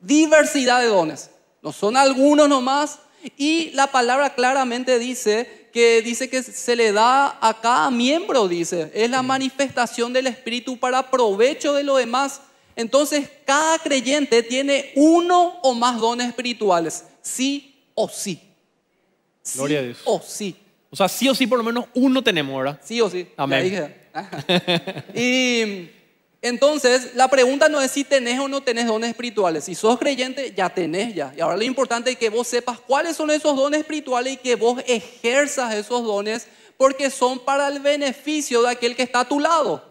diversidad de dones, no son algunos nomás, y la palabra claramente dice que dice que se le da a cada miembro, dice, es la mm. manifestación del Espíritu para provecho de lo demás entonces, cada creyente tiene uno o más dones espirituales, sí o sí. sí Gloria a Dios. O sí. O sea, sí o sí, por lo menos uno tenemos, ¿verdad? Sí o sí. Amén. y entonces, la pregunta no es si tenés o no tenés dones espirituales. Si sos creyente, ya tenés ya. Y ahora lo importante es que vos sepas cuáles son esos dones espirituales y que vos ejerzas esos dones porque son para el beneficio de aquel que está a tu lado.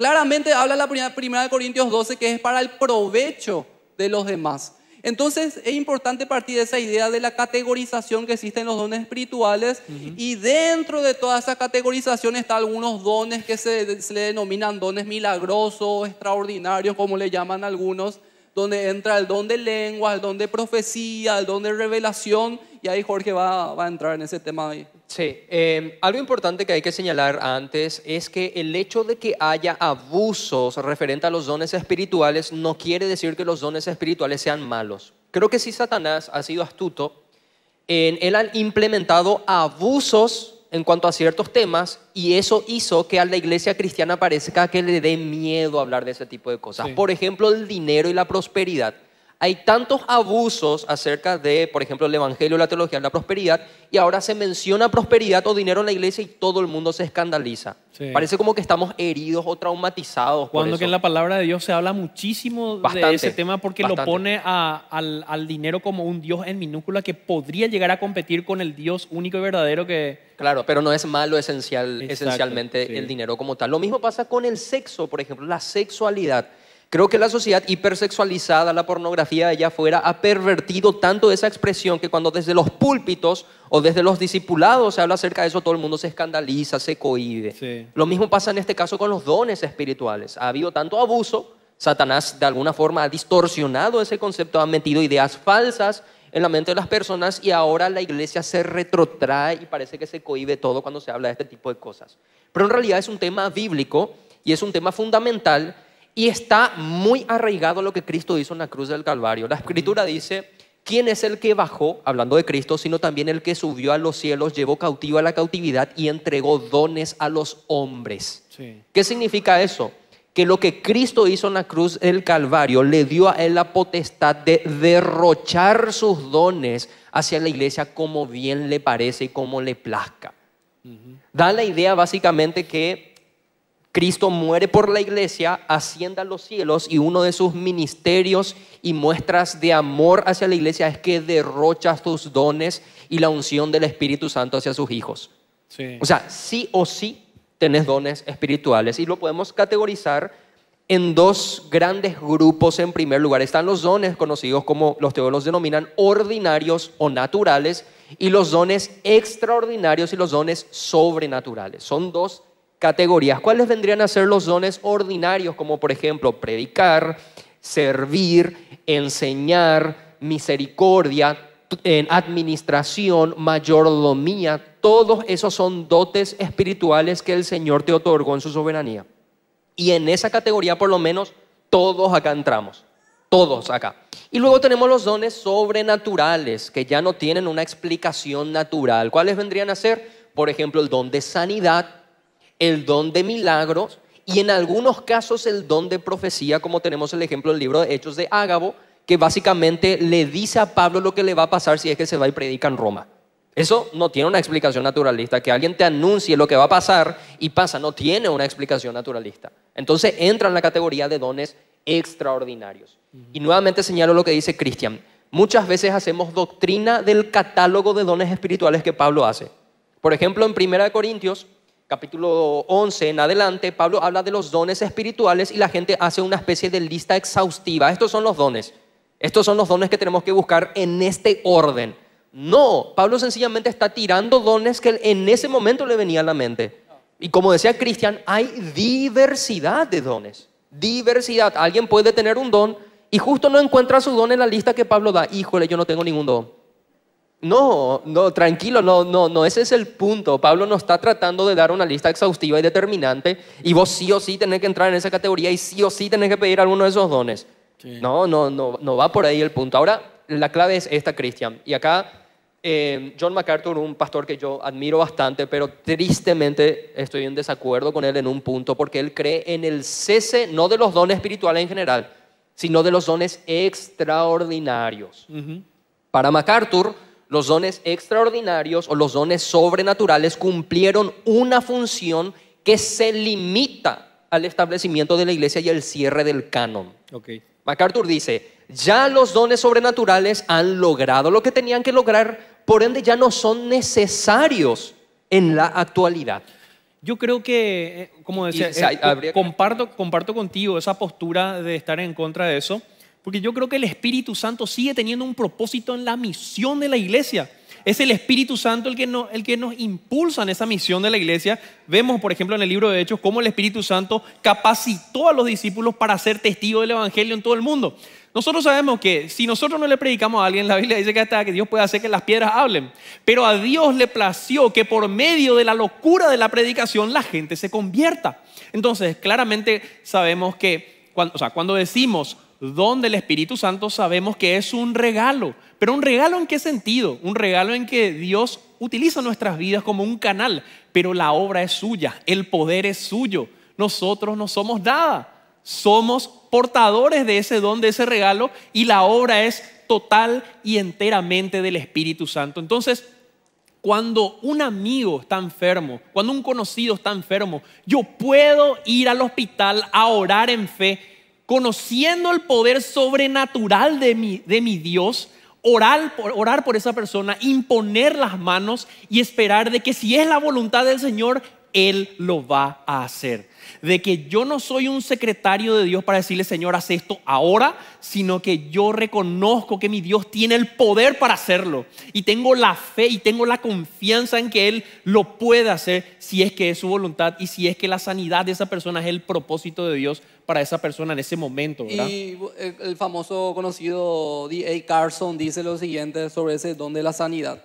Claramente habla la primera, de Corintios 12 que es para el provecho de los demás. Entonces es importante partir de esa idea de la categorización que existe en los dones espirituales y dentro de toda esa categorización están algunos dones que se, le denominan dones milagrosos, extraordinarios, como le llaman algunos, donde entra el don de lengua, el don de profecía, el don de revelación y ahí Jorge va, va a entrar en ese tema ahí. Sí, em, algo importante que hay que señalar antes es que el hecho de que haya abusos referente a los dones espirituales no quiere decir que los dones espirituales sean malos. Creo que si Satanás ha sido astuto en él ha implementado abusos en cuanto a ciertos temas y eso hizo que a la iglesia cristiana parezca que le dé miedo hablar de ese tipo de cosas. Por ejemplo, el dinero y la prosperidad hay tantos abusos acerca de, por ejemplo, el Evangelio, la teología, la prosperidad, y ahora se menciona prosperidad o dinero en la iglesia y todo el mundo se escandaliza. Parece como que estamos heridos o traumatizados. Cuando que en la palabra de Dios se habla muchísimo de ese tema porque lo pone al, dinero como un Dios en minúscula que podría llegar a competir con el Dios único y verdadero que... Claro, pero no es malo esencial, esencialmente el dinero como tal. Lo mismo pasa con el sexo, por ejemplo, la sexualidad Creo que la sociedad hipersexualizada, la pornografía de allá afuera, ha pervertido tanto esa expresión que cuando desde los púlpitos o desde los discipulados se habla acerca de eso, todo el mundo se escandaliza, se cohíbe. Lo mismo pasa en este caso con los dones espirituales. Ha habido tanto abuso, Satanás de alguna forma ha distorsionado ese concepto, ha metido ideas falsas en la mente de las personas y ahora la iglesia se retrotrae y parece que se cohíbe todo cuando se habla de este tipo de cosas. Pero en realidad es un tema bíblico y es un tema fundamental y está muy arraigado lo que Cristo hizo en la cruz del Calvario. La escritura dice, ¿quién es el que bajó, hablando de Cristo, sino también el que subió a los cielos, llevó cautivo a la cautividad y entregó dones a los hombres? ¿Qué significa eso? Que lo que Cristo hizo en la cruz del Calvario le dio a él la potestad de derrochar sus dones hacia la iglesia como bien le parece y como le plazca. Da la idea básicamente que Cristo muere por la iglesia, ascienda a los cielos y uno de sus ministerios y muestras de amor hacia la iglesia es que derrocha sus dones y la unción del Espíritu Santo hacia sus hijos. O sea, sí o sí tenés dones espirituales y lo podemos categorizar en dos grandes grupos en primer lugar. Están los dones conocidos como los teólogos denominan ordinarios o naturales y los dones extraordinarios y los dones sobrenaturales. Son dos categorías. ¿Cuáles vendrían a ser los dones ordinarios, como por ejemplo predicar, servir, enseñar, misericordia, en administración, mayordomía? Todos esos son dotes espirituales que el Señor te otorgó en su soberanía. Y en esa categoría, por lo menos, todos acá entramos. Todos acá. Y luego tenemos los dones sobrenaturales, que ya no tienen una explicación natural. ¿Cuáles vendrían a ser? Por ejemplo, el don de sanidad, el don de milagros y en algunos casos el don de profecía, como tenemos el ejemplo del libro de Hechos de Ágabo, que básicamente le dice a Pablo lo que le va a pasar si es que se va y predica en Roma. Eso no tiene una explicación naturalista. Que alguien te anuncie lo que va a pasar y pasa, no tiene una explicación naturalista. Entonces entra en la categoría de dones extraordinarios. Y nuevamente señalo lo que dice Cristian. Muchas veces hacemos doctrina del catálogo de dones espirituales que Pablo hace. Por ejemplo, en 1 Corintios capítulo 11 en adelante, Pablo habla de los dones espirituales y la gente hace una especie de lista exhaustiva. Estos son los dones. Estos son los dones que tenemos que buscar en este orden. No, Pablo sencillamente está tirando dones que en ese momento le venía a la mente. Y como decía Cristian, hay diversidad de dones. Diversidad. Alguien puede tener un don y justo no encuentra su don en la lista que Pablo da. Híjole, yo no tengo ningún don. No, no, tranquilo, no, no, no, ese es el punto. Pablo no está tratando de dar una lista exhaustiva y determinante y vos sí o sí tenés que entrar en esa categoría y sí o sí tenés que pedir alguno de esos dones. No, no, no, no va por ahí el punto. Ahora, la clave es esta, Christian. Y acá, eh, John MacArthur, un pastor que yo admiro bastante, pero tristemente estoy en desacuerdo con él en un punto, porque él cree en el cese no de los dones espirituales en general, sino de los dones extraordinarios. Para MacArthur, los dones extraordinarios o los dones sobrenaturales cumplieron una función que se limita al establecimiento de la iglesia y el cierre del canon. MacArthur dice, ya los dones sobrenaturales han logrado lo que tenían que lograr, por ende ya no son necesarios en la actualidad. Yo creo que, eh, como decía, eh, comparto, comparto contigo esa postura de estar en contra de eso. Porque yo creo que el Espíritu Santo sigue teniendo un propósito en la misión de la iglesia. Es el Espíritu Santo el que, nos, impulsa en esa misión de la iglesia. Vemos, por ejemplo, en el libro de Hechos cómo el Espíritu Santo capacitó a los discípulos para ser testigos del Evangelio en todo el mundo. Nosotros sabemos que si nosotros no le predicamos a alguien, la Biblia dice que hasta que Dios puede hacer que las piedras hablen. Pero a Dios le plació que por medio de la locura de la predicación la gente se convierta. Entonces, claramente sabemos que, o sea, cuando decimos donde el Espíritu Santo sabemos que es un regalo. Pero un regalo en qué sentido? Un regalo en que Dios utiliza nuestras vidas como un canal, pero la obra es suya, el poder es suyo. Nosotros no somos nada, somos portadores de ese don, de ese regalo, y la obra es total y enteramente del Espíritu Santo. Entonces, cuando un amigo está enfermo, cuando un conocido está enfermo, yo puedo ir al hospital a orar en fe conociendo el poder sobrenatural de mi, de mi Dios, orar por esa persona, imponer las manos y esperar de que si es la voluntad del Señor, él lo va a hacer. De que yo no soy un secretario de Dios para decirle, Señor, haz esto ahora, sino que yo reconozco que mi Dios tiene el poder para hacerlo. Y tengo la fe y tengo la confianza en que Él lo puede hacer si es que es su voluntad y si es que la sanidad de esa persona es el propósito de Dios para esa persona en ese momento. Y eh, el famoso conocido D.A. Carson dice lo siguiente sobre ese don de la sanidad.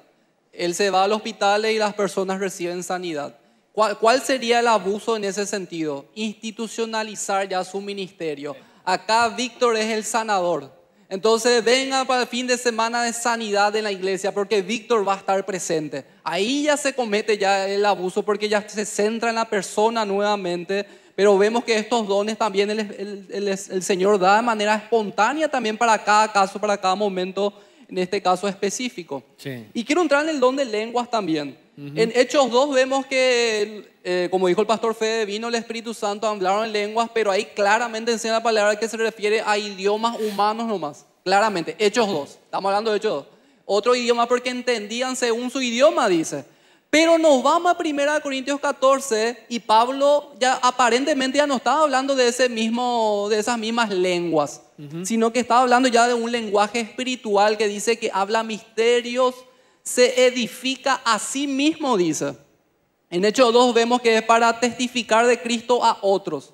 Él se va al hospital y las personas reciben sanidad ¿Cuál, sería el abuso en ese sentido? Institucionalizar ya su ministerio. Acá Víctor es el sanador. Entonces venga para el fin de semana de sanidad en la iglesia porque Víctor va a estar presente. Ahí ya se comete ya el abuso porque ya se centra en la persona nuevamente pero vemos que estos dones también el, Señor da de manera espontánea también para cada caso, para cada momento, en este caso específico. Sí. Y quiero entrar en el don de lenguas también. En Hechos 2 vemos que, eh, como dijo el pastor Fede, vino el Espíritu Santo, hablaron en lenguas, pero ahí claramente enseña la palabra que se refiere a idiomas humanos nomás. Claramente, Hechos 2. Estamos hablando de Hechos 2. Otro idioma porque entendían según su idioma, dice. Pero nos vamos a 1 Corintios 14 y Pablo ya aparentemente ya no estaba hablando de, ese mismo, de esas mismas lenguas, sino que estaba hablando ya de un lenguaje espiritual que dice que habla misterios se edifica a sí mismo, dice. En Hechos 2 vemos que es para testificar de Cristo a otros.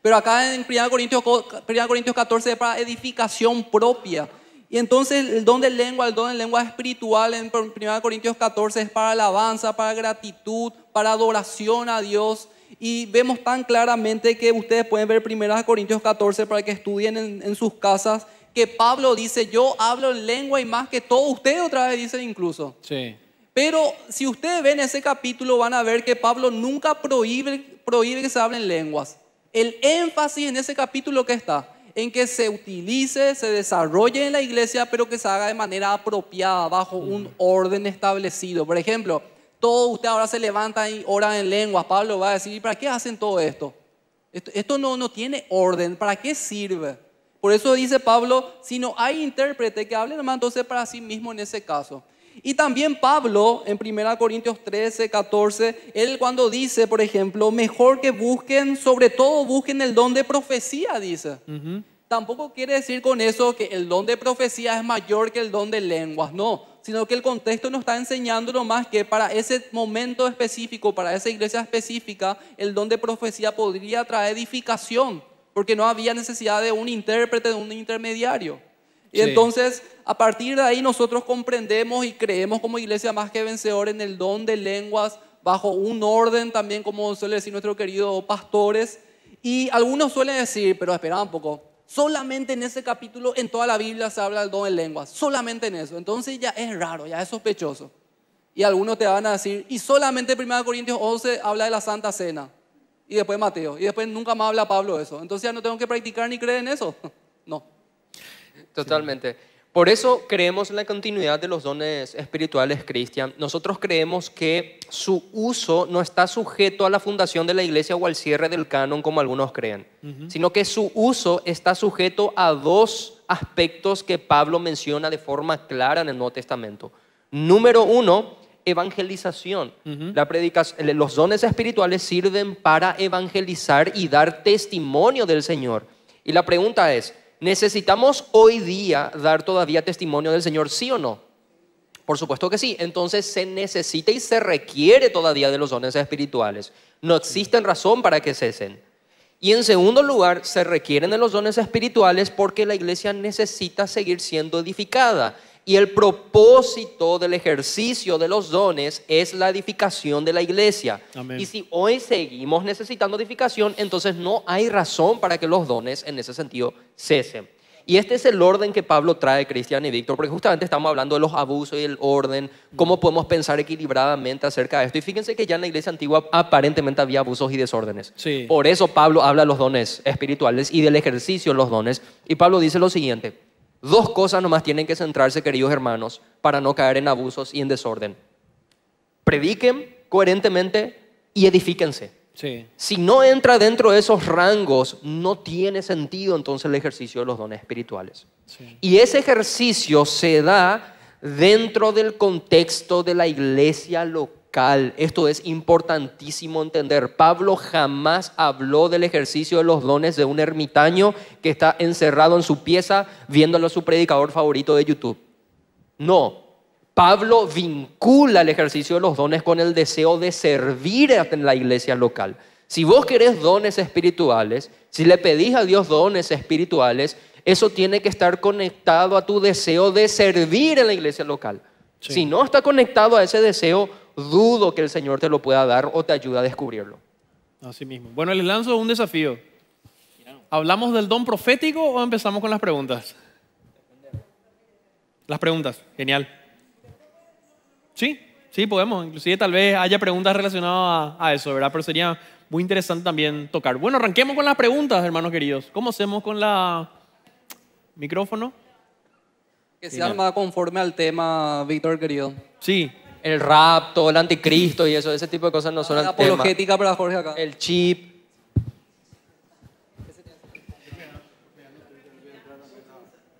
Pero acá en 1 Corintios, 14 es para edificación propia. Y entonces el don de lengua, el don de lengua espiritual en 1 Corintios 14 es para alabanza, para gratitud, para adoración a Dios. Y vemos tan claramente que ustedes pueden ver 1 Corintios 14 para que estudien en sus casas que Pablo dice, yo hablo en lengua y más que todo, ustedes otra vez dice incluso. Sí. Pero si ustedes ven ese capítulo van a ver que Pablo nunca prohíbe, prohíbe que se hablen lenguas. El énfasis en ese capítulo que está, en que se utilice, se desarrolle en la iglesia, pero que se haga de manera apropiada, bajo mm. un orden establecido. Por ejemplo, todo usted ahora se levanta y oran en lenguas. Pablo va a decir, ¿para qué hacen todo esto? Esto, esto no, no tiene orden, ¿para qué sirve? Por eso dice Pablo, si no hay intérprete que hable, nomás entonces para sí mismo en ese caso. Y también Pablo, en 1 Corintios 13, 14, él cuando dice, por ejemplo, mejor que busquen, sobre todo busquen el don de profecía, dice. Tampoco quiere decir con eso que el don de profecía es mayor que el don de lenguas, no, sino que el contexto nos está enseñando nomás que para ese momento específico, para esa iglesia específica, el don de profecía podría traer edificación, porque no había necesidad de un intérprete, de un intermediario. Y entonces, a partir de ahí, nosotros comprendemos y creemos como iglesia más que vencedor en el don de lenguas, bajo un orden también, como suele decir nuestro querido pastores. Y algunos suelen decir, pero espera un poco, solamente en ese capítulo, en toda la Biblia se habla del don de lenguas, solamente en eso. Entonces ya es raro, ya es sospechoso. Y algunos te van a decir, y solamente 1 Corintios 11 habla de la Santa Cena y después Mateo. Y después nunca más habla Pablo eso. Entonces ya no tengo que practicar ni creer en eso. No. Totalmente. Por eso creemos en la continuidad de los dones espirituales, Cristian. Nosotros creemos que su uso no está sujeto a la fundación de la iglesia o al cierre del canon, como algunos creen, sino que su uso está sujeto a dos aspectos que Pablo menciona de forma clara en el Nuevo Testamento. Número uno, evangelización. La predicación, los dones espirituales sirven para evangelizar y dar testimonio del Señor. Y la pregunta es, ¿necesitamos hoy día dar todavía testimonio del Señor, sí o no? Por supuesto que sí. Entonces se necesita y se requiere todavía de los dones espirituales. No existen razón para que cesen. Y en segundo lugar, se requieren de los dones espirituales porque la iglesia necesita seguir siendo edificada. Y el propósito del ejercicio de los dones es la edificación de la iglesia. Y si hoy seguimos necesitando edificación, entonces no hay razón para que los dones en ese sentido cesen. Y este es el orden que Pablo trae, Cristian y Víctor, porque justamente estamos hablando de los abusos y el orden, cómo mm. podemos pensar equilibradamente acerca de esto. Y fíjense que ya en la iglesia antigua aparentemente había abusos y desórdenes. Por eso Pablo habla de los dones espirituales y del ejercicio de los dones. Y Pablo dice lo siguiente. Dos cosas nomás tienen que centrarse, queridos hermanos, para no caer en abusos y en desorden. Prediquen coherentemente y edifíquense. Si no entra dentro de esos rangos, no tiene sentido entonces el ejercicio de los dones espirituales. Y ese ejercicio se da dentro del contexto de la iglesia local esto es importantísimo entender. Pablo jamás habló del ejercicio de los dones de un ermitaño que está encerrado en su pieza viéndolo a su predicador favorito de YouTube. No, Pablo vincula el ejercicio de los dones con el deseo de servir en la iglesia local. Si vos querés dones espirituales, si le pedís a Dios dones espirituales, eso tiene que estar conectado a tu deseo de servir en la iglesia local. Si no está conectado a ese deseo, dudo que el Señor te lo pueda dar o te ayude a descubrirlo. Así mismo. Bueno, les lanzo un desafío. ¿Hablamos del don profético o empezamos con las preguntas? Las preguntas, genial. Sí, sí, podemos. Inclusive tal vez haya preguntas relacionadas a, eso, ¿verdad? Pero sería muy interesante también tocar. Bueno, arranquemos con las preguntas, hermanos queridos. ¿Cómo hacemos con la micrófono? Que sea más conforme al tema, Víctor, querido. Sí, el rapto, el anticristo y eso, ese tipo de cosas no son el tema. apologética para Jorge acá. El chip.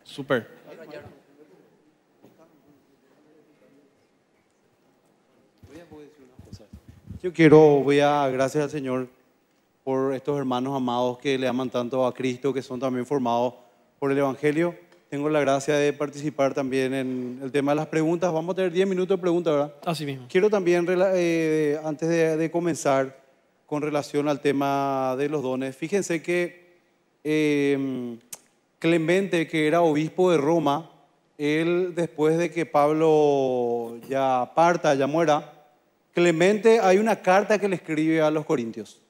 Súper. Yo quiero, voy a, gracias al Señor por estos hermanos amados que le aman tanto a Cristo, que son también formados por el Evangelio tengo la gracia de participar también en el tema de las preguntas. Vamos a tener 10 minutos de preguntas, ¿verdad? Así mismo. Quiero también, eh, antes de, comenzar, con relación al tema de los dones, fíjense que em, Clemente, que era obispo de Roma, él después de que Pablo ya parta, ya muera, Clemente, hay una carta que le escribe a los corintios.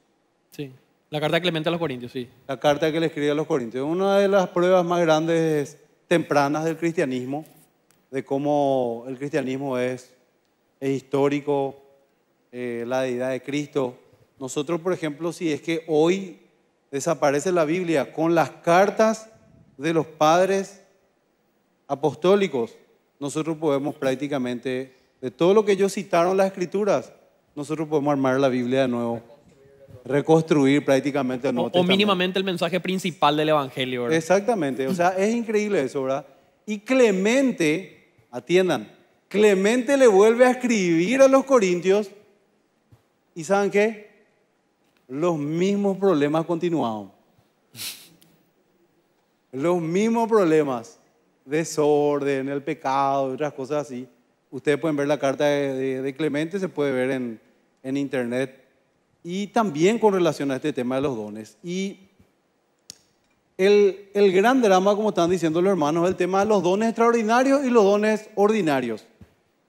Sí, la carta de Clemente a los corintios, sí. La carta que le escribe a los corintios. Una de las pruebas más grandes tempranas del cristianismo, de cómo el cristianismo es, histórico, eh, la deidad de Cristo. Nosotros, por ejemplo, si es que hoy desaparece la Biblia con las cartas de los padres apostólicos, nosotros podemos prácticamente, de todo lo que ellos citaron las escrituras, nosotros podemos armar la Biblia de nuevo reconstruir prácticamente o, mínimamente el mensaje principal del Evangelio. Exactamente, o sea, es increíble eso, ¿verdad? Y Clemente, atiendan, Clemente le vuelve a escribir a los corintios y ¿saben qué? Los mismos problemas continuaron. Los mismos problemas, desorden, el pecado, otras cosas así. Ustedes pueden ver la carta de, Clemente, se puede ver en, en internet y también con relación a este tema de los dones. Y el, gran drama, como están diciendo los hermanos, es el tema de los dones extraordinarios y los dones ordinarios.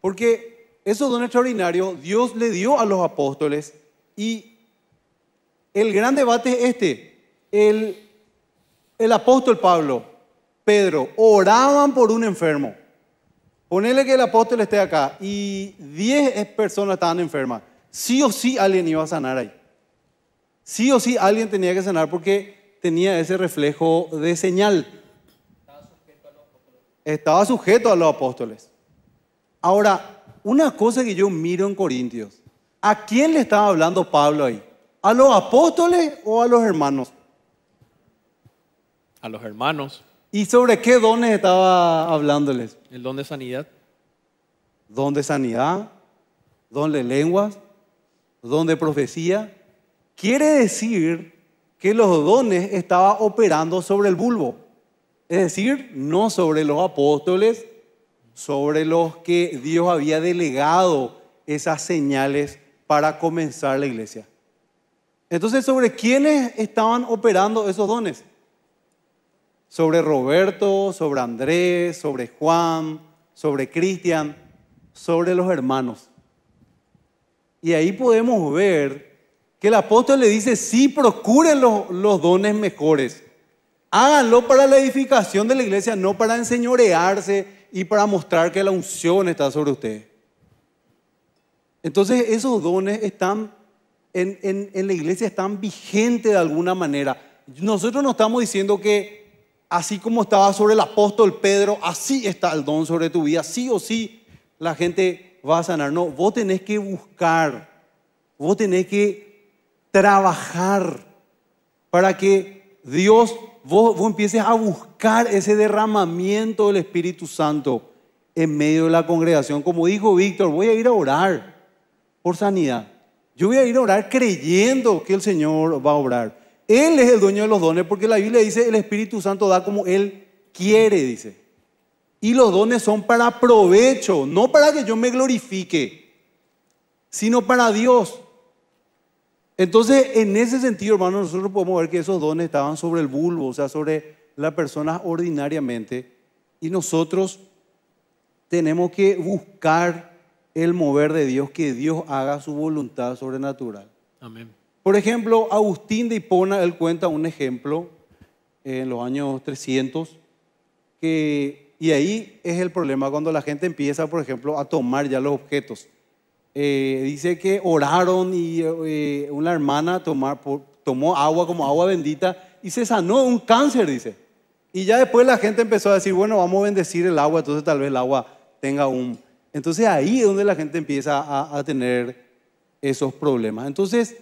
Porque esos dones extraordinarios Dios le dio a los apóstoles y el gran debate es este. El, el apóstol Pablo, Pedro, oraban por un enfermo. Ponele que el apóstol esté acá y 10 personas estaban enfermas. Sí o sí alguien iba a sanar ahí. Sí o sí alguien tenía que sanar porque tenía ese reflejo de señal. Estaba sujeto a los apóstoles. Ahora, una cosa que yo miro en Corintios, ¿a quién le estaba hablando Pablo ahí? ¿A los apóstoles o a los hermanos? A los hermanos. ¿Y sobre qué dones estaba hablándoles? El don de sanidad. Don de sanidad, don de lenguas donde profecía, quiere decir que los dones estaban operando sobre el bulbo. Es decir, no sobre los apóstoles, sobre los que Dios había delegado esas señales para comenzar la iglesia. Entonces, ¿sobre quiénes estaban operando esos dones? Sobre Roberto, sobre Andrés, sobre Juan, sobre Cristian, sobre los hermanos. Y ahí podemos ver que el apóstol le dice, sí, procuren los, dones mejores. Háganlo para la edificación de la iglesia, no para enseñorearse y para mostrar que la unción está sobre usted. Entonces esos dones están en, en la iglesia, están vigentes de alguna manera. Nosotros no estamos diciendo que así como estaba sobre el apóstol Pedro, así está el don sobre tu vida. Sí o sí, la gente va a sanar. No, vos tenés que buscar, vos tenés que trabajar para que Dios, vos, empieces a buscar ese derramamiento del Espíritu Santo en medio de la congregación. Como dijo Víctor, voy a ir a orar por sanidad. Yo voy a ir a orar creyendo que el Señor va a orar. Él es el dueño de los dones porque la Biblia dice, el Espíritu Santo da como Él quiere, dice. Y los dones son para provecho, no para que yo me glorifique, sino para Dios. Entonces, en ese sentido, hermano, nosotros podemos ver que esos dones estaban sobre el bulbo, o sea, sobre la persona ordinariamente. Y nosotros tenemos que buscar el mover de Dios, que Dios haga su voluntad sobrenatural. Amén. Por ejemplo, Agustín de Hipona, él cuenta un ejemplo en los años 300, que y ahí es el problema cuando la gente empieza, por ejemplo, a tomar ya los objetos. Eh, dice que oraron y eh, una hermana tomó agua como agua bendita y se sanó un cáncer, dice. Y ya después la gente empezó a decir, bueno, vamos a bendecir el agua, entonces tal vez el agua tenga un... Entonces ahí es donde la gente empieza a, a tener esos problemas. Entonces,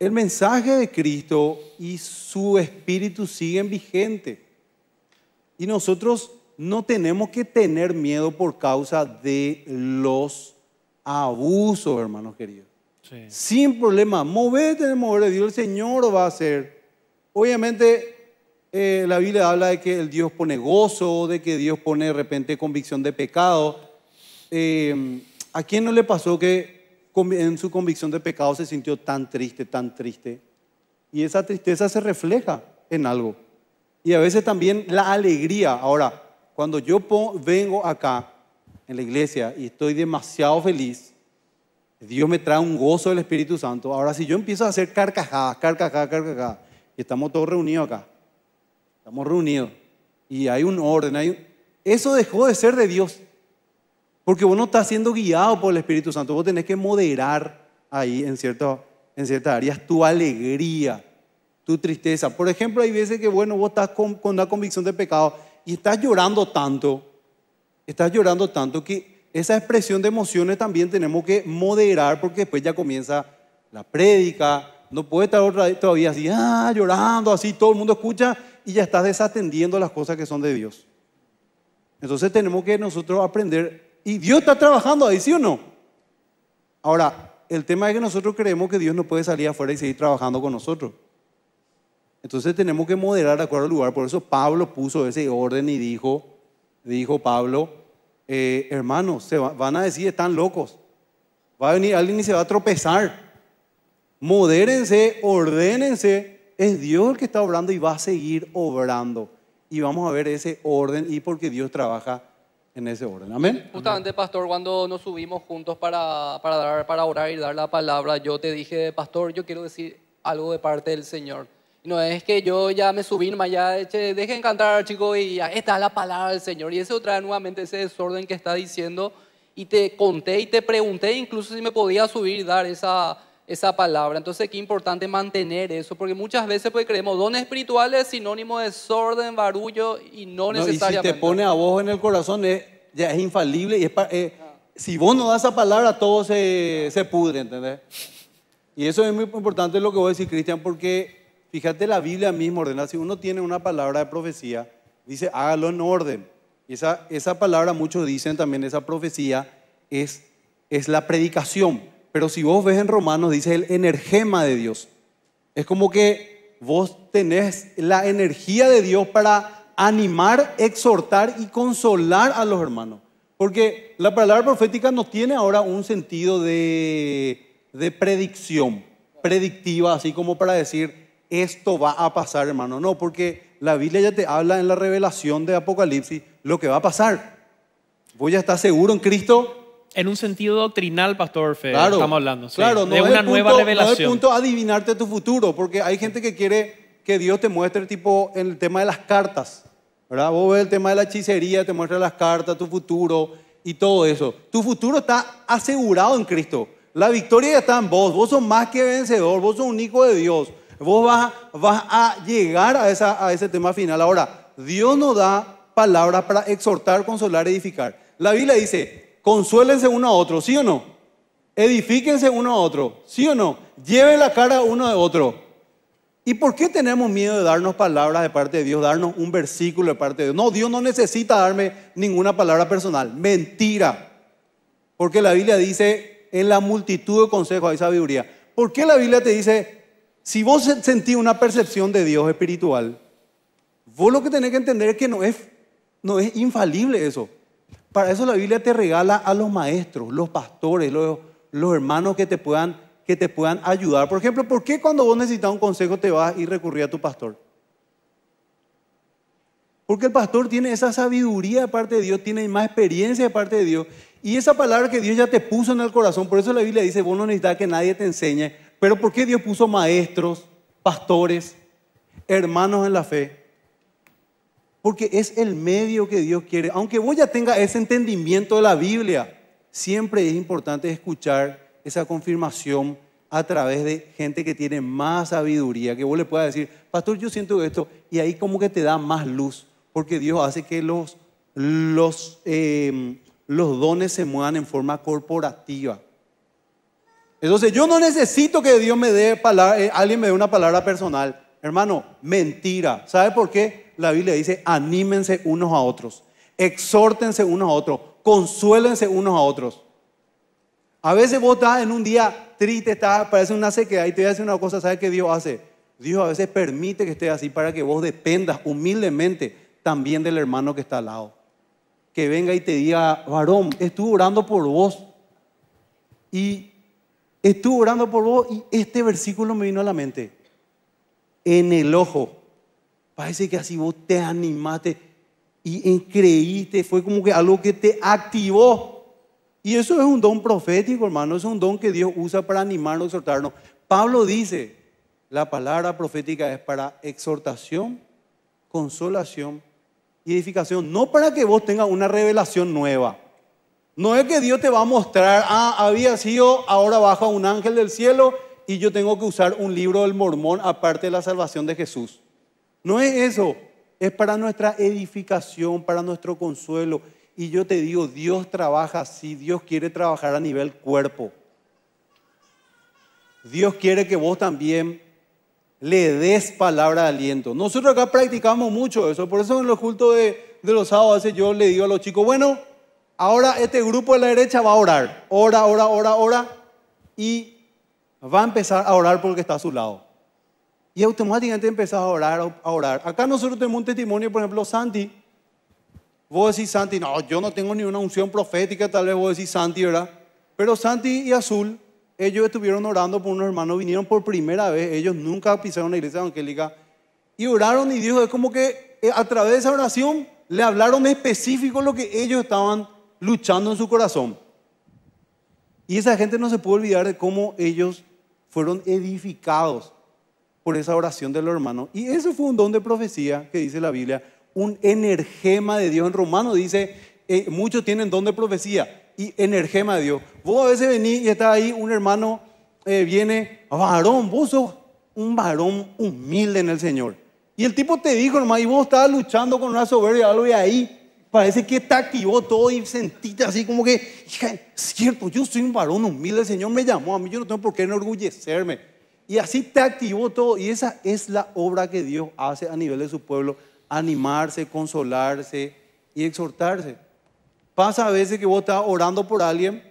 el mensaje de Cristo y su espíritu siguen vigente. Y nosotros no tenemos que tener miedo por causa de los abusos, hermanos queridos. Sin problema, movete el mover de Dios, el Señor va a hacer. Obviamente, eh, la Biblia habla de que el Dios pone gozo, de que Dios pone de repente convicción de pecado. Em, ¿A quién no le pasó que en su convicción de pecado se sintió tan triste, tan triste? Y esa tristeza se refleja en algo. Y a veces también la alegría. Ahora, cuando yo vengo acá en la iglesia y estoy demasiado feliz, Dios me trae un gozo del Espíritu Santo. Ahora, si yo empiezo a hacer carcajadas, carcajadas, carcajadas, y estamos todos reunidos acá, estamos reunidos, y hay un orden, eso dejó de ser de Dios. Porque vos no estás siendo guiado por el Espíritu Santo, vos tenés que moderar ahí en, ciertas áreas tu alegría, tu tristeza. Por ejemplo, hay veces que, bueno, vos estás con, con una convicción de pecado y estás llorando tanto, estás llorando tanto que esa expresión de emociones también tenemos que moderar porque después ya comienza la prédica, no puede estar todavía así, ah, llorando, así, todo el mundo escucha y ya estás desatendiendo las cosas que son de Dios. Entonces tenemos que nosotros aprender, y Dios está trabajando ahí, ¿sí o no? Ahora, el tema es que nosotros creemos que Dios no puede salir afuera y seguir trabajando con nosotros. Entonces tenemos que moderar a al lugar. Por eso Pablo puso ese orden y dijo, dijo Pablo, eh, hermanos, se van a decir, están locos. Va a venir alguien y se va a tropezar. Modérense, ordénense. Es Dios el que está obrando y va a seguir obrando. Y vamos a ver ese orden y porque Dios trabaja en ese orden. Amén. Justamente, pastor, cuando nos subimos juntos para, para, para orar y dar la palabra, yo te dije, pastor, yo quiero decir algo de parte del Señor. No es que yo ya me subí ya deje encantar cantar, chico y ya, esta la palabra del Señor. Y eso trae nuevamente ese desorden que está diciendo. Y te conté y te pregunté incluso si me podía subir y dar esa, esa palabra. Entonces, qué importante mantener eso, porque muchas veces pues, creemos dones espirituales sinónimo de desorden, barullo y no, necesariamente. y si te pone a vos en el corazón, es, eh, ya es infalible y eh, si vos no das esa palabra, todo se, se pudre, ¿entendés? Y eso es muy importante lo que voy a decir, Cristian, porque Fíjate, la Biblia misma ordena, si uno tiene una palabra de profecía, dice, hágalo en orden. Y esa, esa palabra, muchos dicen también, esa profecía es, es la predicación. Pero si vos ves en Romanos, dice el energema de Dios. Es como que vos tenés la energía de Dios para animar, exhortar y consolar a los hermanos. Porque la palabra profética no tiene ahora un sentido de, de predicción, predictiva, así como para decir, esto va a pasar, hermano. No, porque la Biblia ya te habla en la revelación de Apocalipsis lo que va a pasar. Vos ya estás seguro en Cristo. En un sentido doctrinal, Pastor claro, estamos hablando. de una nueva revelación. No es punto adivinarte tu futuro, porque hay gente que quiere que Dios te muestre, tipo, en el tema de las cartas. ¿verdad? Vos ves el tema de la hechicería, te muestra las cartas, tu futuro y todo eso. Tu futuro está asegurado en Cristo. La victoria ya está en vos. Vos sos más que vencedor. Vos sos un hijo de Dios. Vos vas, a llegar a, esa, a ese tema final. Ahora, Dios nos da palabras para exhortar, consolar, edificar. La Biblia dice, consuélense uno a otro, ¿sí o no? Edifíquense uno a otro, ¿sí o no? Lleve la cara uno a otro. ¿Y por qué tenemos miedo de darnos palabras de parte de Dios, darnos un versículo de parte de Dios? No, Dios no necesita darme ninguna palabra personal. Mentira. Porque la Biblia dice, en la multitud de consejos hay sabiduría. ¿Por qué la Biblia te dice, si vos sentís una percepción de Dios espiritual, vos lo que tenés que entender es que no es, no es infalible eso. Para eso la Biblia te regala a los maestros, los pastores, los, hermanos que te, puedan, que te puedan ayudar. Por ejemplo, ¿por qué cuando vos necesitas un consejo te vas y recurrir a tu pastor? Porque el pastor tiene esa sabiduría de parte de Dios, tiene más experiencia de parte de Dios. Y esa palabra que Dios ya te puso en el corazón, por eso la Biblia dice, vos no necesitas que nadie te enseñe, pero ¿por qué Dios puso maestros, pastores, hermanos en la fe? Porque es el medio que Dios quiere. Aunque vos ya tenga ese entendimiento de la Biblia, siempre es importante escuchar esa confirmación a través de gente que tiene más sabiduría, que vos le puedas decir, pastor, yo siento esto, y ahí como que te da más luz, porque Dios hace que los, los eh, dones se muevan en forma corporativa. Entonces yo no necesito que Dios me dé palabra, eh, alguien me dé una palabra personal. Hermano, mentira. ¿Sabe por qué? La Biblia dice, anímense unos a otros, exhórtense unos a otros, consuélense unos a otros. A veces vos estás en un día triste, estás, parece una sequedad y te voy a decir una cosa, ¿sabe qué Dios hace? Dios a veces permite que estés así para que vos dependas humildemente también del hermano que está al lado. Que venga y te diga, varón, estuve orando por vos. Y estuve orando por vos y este versículo me vino a la mente. En el ojo. Parece que así vos te animaste y creíste. Fue como que algo que te activó. Y eso es un don profético, hermano. Es un don que Dios usa para animarnos, exhortarnos. Pablo dice, la palabra profética es para exhortación, consolación y edificación. No para que vos tengas una revelación nueva no es que Dios te va a mostrar, ah, había sido, ahora baja un ángel del cielo y yo tengo que usar un libro del mormón aparte de la salvación de Jesús. No es eso, es para nuestra edificación, para nuestro consuelo. Y yo te digo, Dios trabaja así, Dios quiere trabajar a nivel cuerpo. Dios quiere que vos también le des palabra de aliento. Nosotros acá practicamos mucho eso, por eso en los cultos de, los sábados yo le digo a los chicos, bueno, Ahora este grupo de la derecha va a orar. Ora, ora, ora, ora. Y va a empezar a orar porque está a su lado. Y automáticamente empezás a orar, a orar. Acá nosotros tenemos un testimonio, por ejemplo, Santi. Vos decís, Santi, no, yo no tengo ni una unción profética, tal vez vos decís, Santi, ¿verdad? Pero Santi y Azul, ellos estuvieron orando por unos hermanos, vinieron por primera vez, ellos nunca pisaron la iglesia evangélica. Y oraron y dijo, es como que eh, a través de esa oración le hablaron específico lo que ellos estaban luchando en su corazón. Y esa gente no se puede olvidar de cómo ellos fueron edificados por esa oración de los hermanos. Y eso fue un don de profecía que dice la Biblia, un energema de Dios. En Romano dice, eh, muchos tienen don de profecía y energema de Dios. Vos a veces venís y está ahí un hermano, eh, viene, varón, vos sos un varón humilde en el Señor. Y el tipo te dijo, hermano, y vos estabas luchando con una soberbia, algo y ahí Parece que te activó todo y sentiste así como que, hija, cierto, yo soy un varón humilde, el Señor me llamó a mí, yo no tengo por qué enorgullecerme. Y así te activó todo. Y esa es la obra que Dios hace a nivel de su pueblo, animarse, consolarse y exhortarse. Pasa a veces que vos estás orando por alguien,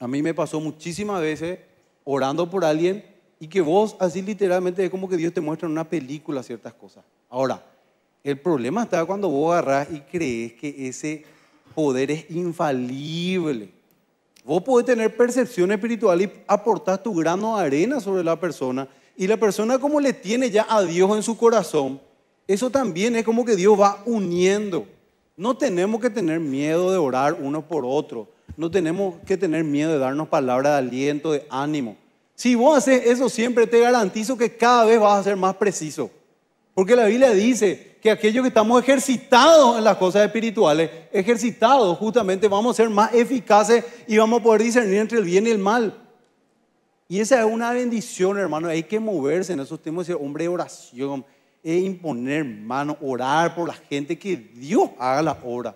a mí me pasó muchísimas veces orando por alguien y que vos así literalmente es como que Dios te muestra en una película ciertas cosas. Ahora, el problema está cuando vos agarrás y crees que ese poder es infalible. Vos podés tener percepción espiritual y aportar tu grano de arena sobre la persona. Y la persona como le tiene ya a Dios en su corazón, eso también es como que Dios va uniendo. No tenemos que tener miedo de orar uno por otro. No tenemos que tener miedo de darnos palabras de aliento, de ánimo. Si vos haces eso siempre, te garantizo que cada vez vas a ser más preciso. Porque la Biblia dice, que aquellos que estamos ejercitados en las cosas espirituales, ejercitados justamente, vamos a ser más eficaces y vamos a poder discernir entre el bien y el mal. Y esa es una bendición, hermano. Hay que moverse en esos temas, decir, hombre, oración, es imponer mano, orar por la gente, que Dios haga la obra.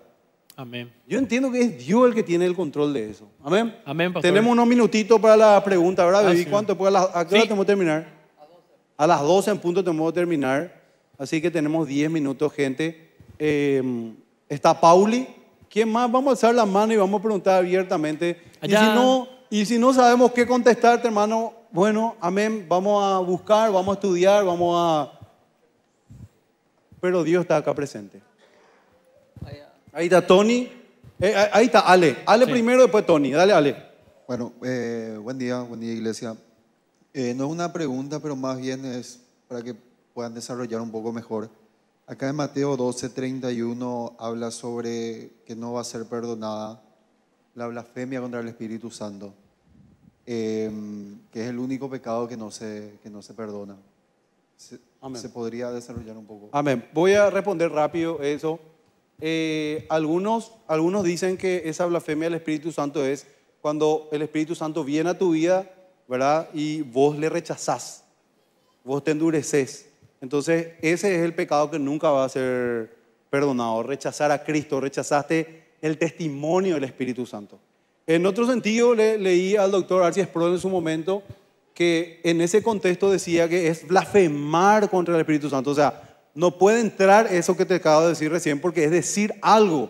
Amén. Yo entiendo que es Dios el que tiene el control de eso. Amén. Amén, Tenemos unos minutitos para la pregunta, Ahora ¿Cuánto? Pues, ¿A, qué hora tenemos que terminar? A, las 12 en punto tenemos que terminar. Así que tenemos 10 minutos, gente. Em, está Pauli. ¿Quién más? Vamos a alzar la mano y vamos a preguntar abiertamente. Y si no, y si no sabemos qué contestarte, hermano, bueno, amén, vamos a buscar, vamos a estudiar, vamos a... Pero Dios está acá presente. Ahí está Tony. Eh, ahí está Ale. Ale primero, después Tony. Dale, Ale. Bueno, eh, buen día, buen día, iglesia. Eh, no es una pregunta, pero más bien es para que puedan desarrollar un poco mejor. Acá en Mateo 12, 31 habla sobre que no va a ser perdonada la blasfemia contra el Espíritu Santo, em, que es el único pecado que no se, que no se perdona. Se, podría desarrollar un poco. Amén. Voy a responder rápido eso. Eh, algunos, algunos dicen que esa blasfemia del Espíritu Santo es cuando el Espíritu Santo viene a tu vida, ¿verdad? Y vos le rechazás, vos te endureces. Entonces, ese es el pecado que nunca va a ser perdonado. Rechazar a Cristo, rechazaste el testimonio del Espíritu Santo. En otro sentido, leí al doctor Arce Pro en su momento que en ese contexto decía que es blasfemar contra el Espíritu Santo. O sea, no puede entrar eso que te acabo de decir recién porque es decir algo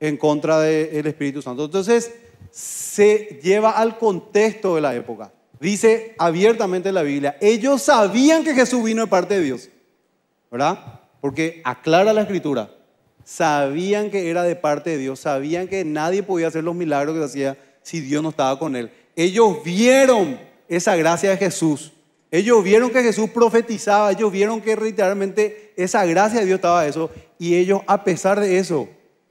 en contra del Espíritu Santo. Entonces, se lleva al contexto de la época. Dice abiertamente la Biblia, ellos sabían que Jesús vino de parte de Dios, ¿verdad? Porque aclara la escritura, sabían que era de parte de Dios, sabían que nadie podía hacer los milagros que hacía si Dios no estaba con él. Ellos vieron esa gracia de Jesús, ellos vieron que Jesús profetizaba, ellos vieron que literalmente esa gracia de Dios estaba eso, y ellos a pesar de eso,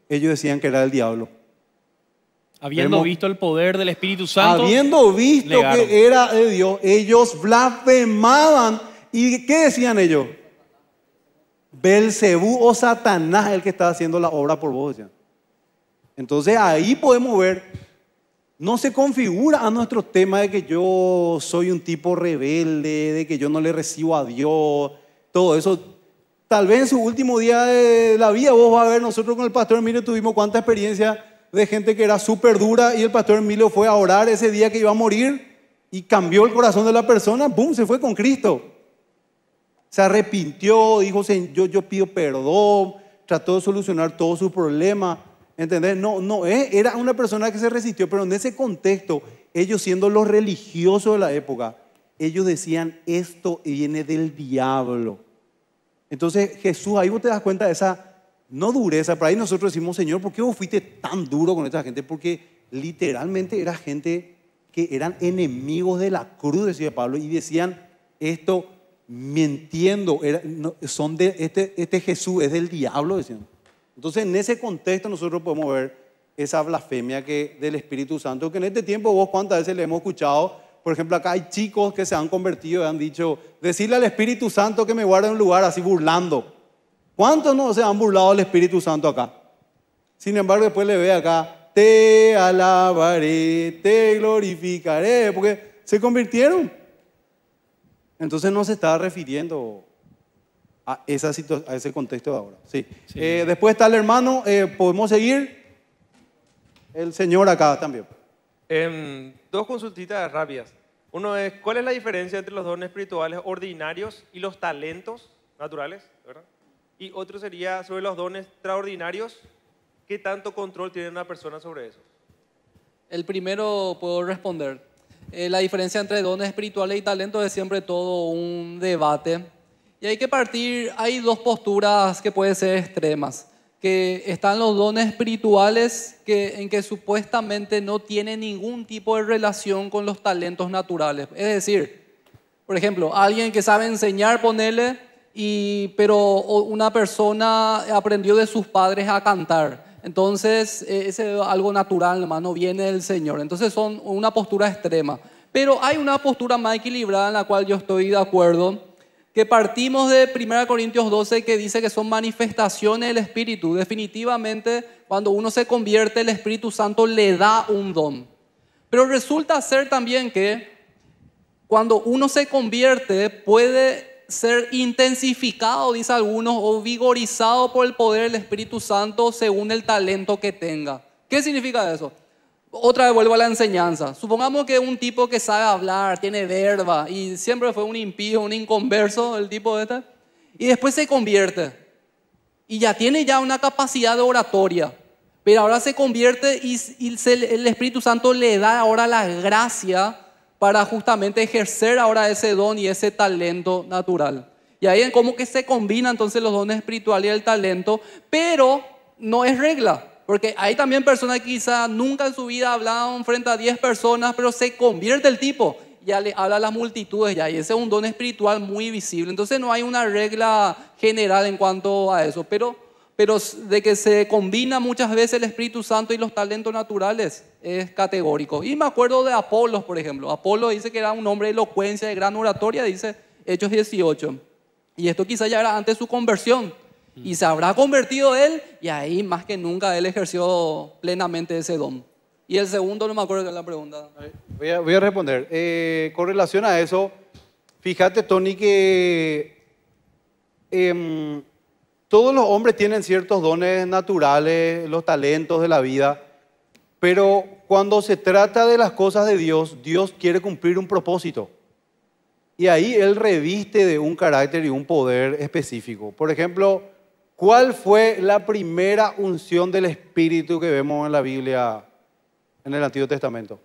ellos decían que era el diablo. Habiendo visto el poder del Espíritu Santo. Habiendo visto que era de Dios, ellos blasfemaban. ¿Y qué decían ellos? Belcebú o oh Satanás el que está haciendo la obra por vos. Entonces ahí podemos ver, no se configura a nuestro tema de que yo soy un tipo rebelde, de que yo no le recibo a Dios, todo eso. Tal vez en su último día de la vida vos vas a ver, nosotros con el pastor, mire, tuvimos cuánta experiencia de gente que era súper dura y el pastor Emilio fue a orar ese día que iba a morir y cambió el corazón de la persona, ¡boom!, se fue con Cristo. Se arrepintió, dijo, yo, yo pido perdón, trató de solucionar todos sus problemas. ¿Entendés? No, no, eh, era una persona que se resistió, pero en ese contexto, ellos siendo los religiosos de la época, ellos decían, esto viene del diablo. Entonces Jesús, ahí vos te das cuenta de esa no dureza, para ahí nosotros decimos, Señor, ¿por qué vos fuiste tan duro con esta gente? Porque literalmente era gente que eran enemigos de la cruz, decía Pablo, y decían esto mintiendo, son de, este, este Jesús es del diablo, decían. Entonces en ese contexto nosotros podemos ver esa blasfemia que, del Espíritu Santo, que en este tiempo vos cuántas veces le hemos escuchado, por ejemplo acá hay chicos que se han convertido y han dicho, decirle al Espíritu Santo que me guarde en un lugar así burlando. ¿Cuántos no se han burlado del Espíritu Santo acá? Sin embargo, después le ve acá, te alabaré, te glorificaré, porque se convirtieron. Entonces no se está refiriendo a, esa a ese contexto de ahora. Sí. Eh, después está el hermano, eh, podemos seguir. El señor acá también. Em, dos consultitas rápidas. Uno es, ¿cuál es la diferencia entre los dones espirituales ordinarios y los talentos naturales? ¿verdad? Y otro sería sobre los dones extraordinarios. ¿Qué tanto control tiene una persona sobre eso? El primero puedo responder. Eh, la diferencia entre dones espirituales y talentos es siempre todo un debate. Y hay que partir, hay dos posturas que pueden ser extremas, que están los dones espirituales que, en que supuestamente no tiene ningún tipo de relación con los talentos naturales. Es decir, por ejemplo, alguien que sabe enseñar, ponele y, pero una persona aprendió de sus padres a cantar. Entonces, e, es algo natural, hermano, viene del Señor. Entonces, son una postura extrema. Pero hay una postura más equilibrada en la cual yo estoy de acuerdo, que partimos de 1 Corintios 12, que dice que son manifestaciones del Espíritu. Definitivamente, cuando uno se convierte, el Espíritu Santo le da un don. Pero resulta ser también que cuando uno se convierte, puede ser intensificado, dice algunos, o vigorizado por el poder del Espíritu Santo según el talento que tenga. ¿Qué significa eso? Otra vez vuelvo a la enseñanza. Supongamos que un tipo que sabe hablar, tiene verba, y siempre fue un impío, un inconverso, el tipo de este, y después se convierte. Y ya tiene ya una capacidad de oratoria, pero ahora se convierte y, el Espíritu Santo le da ahora la gracia para justamente ejercer ahora ese don y ese talento natural. Y ahí en cómo que se combina entonces los dones espirituales y el talento, pero no es regla. Porque hay también personas que quizá nunca en su vida hablan frente a 10 personas, pero se convierte el tipo. Ya le habla las multitudes ya. Y ese es un don espiritual muy visible. Entonces no hay una regla general en cuanto a eso. Pero, pero de que se combina muchas veces el Espíritu Santo y los talentos naturales es categórico. Y me acuerdo de Apolo, por ejemplo. Apolo dice que era un hombre de elocuencia, de gran oratoria, dice Hechos 18. Y esto quizá ya era antes de su conversión. Y se habrá convertido él, y ahí más que nunca él ejerció plenamente ese don. Y el segundo, no me acuerdo de la pregunta. Voy a, responder. Eh, con relación a eso, fíjate, Tony, que em, todos los hombres tienen ciertos dones naturales, los talentos de la vida, pero cuando se trata de las cosas de Dios, Dios quiere cumplir un propósito. Y ahí Él reviste de un carácter y un poder específico. Por ejemplo, ¿cuál fue la primera unción del Espíritu que vemos en la Biblia, en el Antiguo Testamento?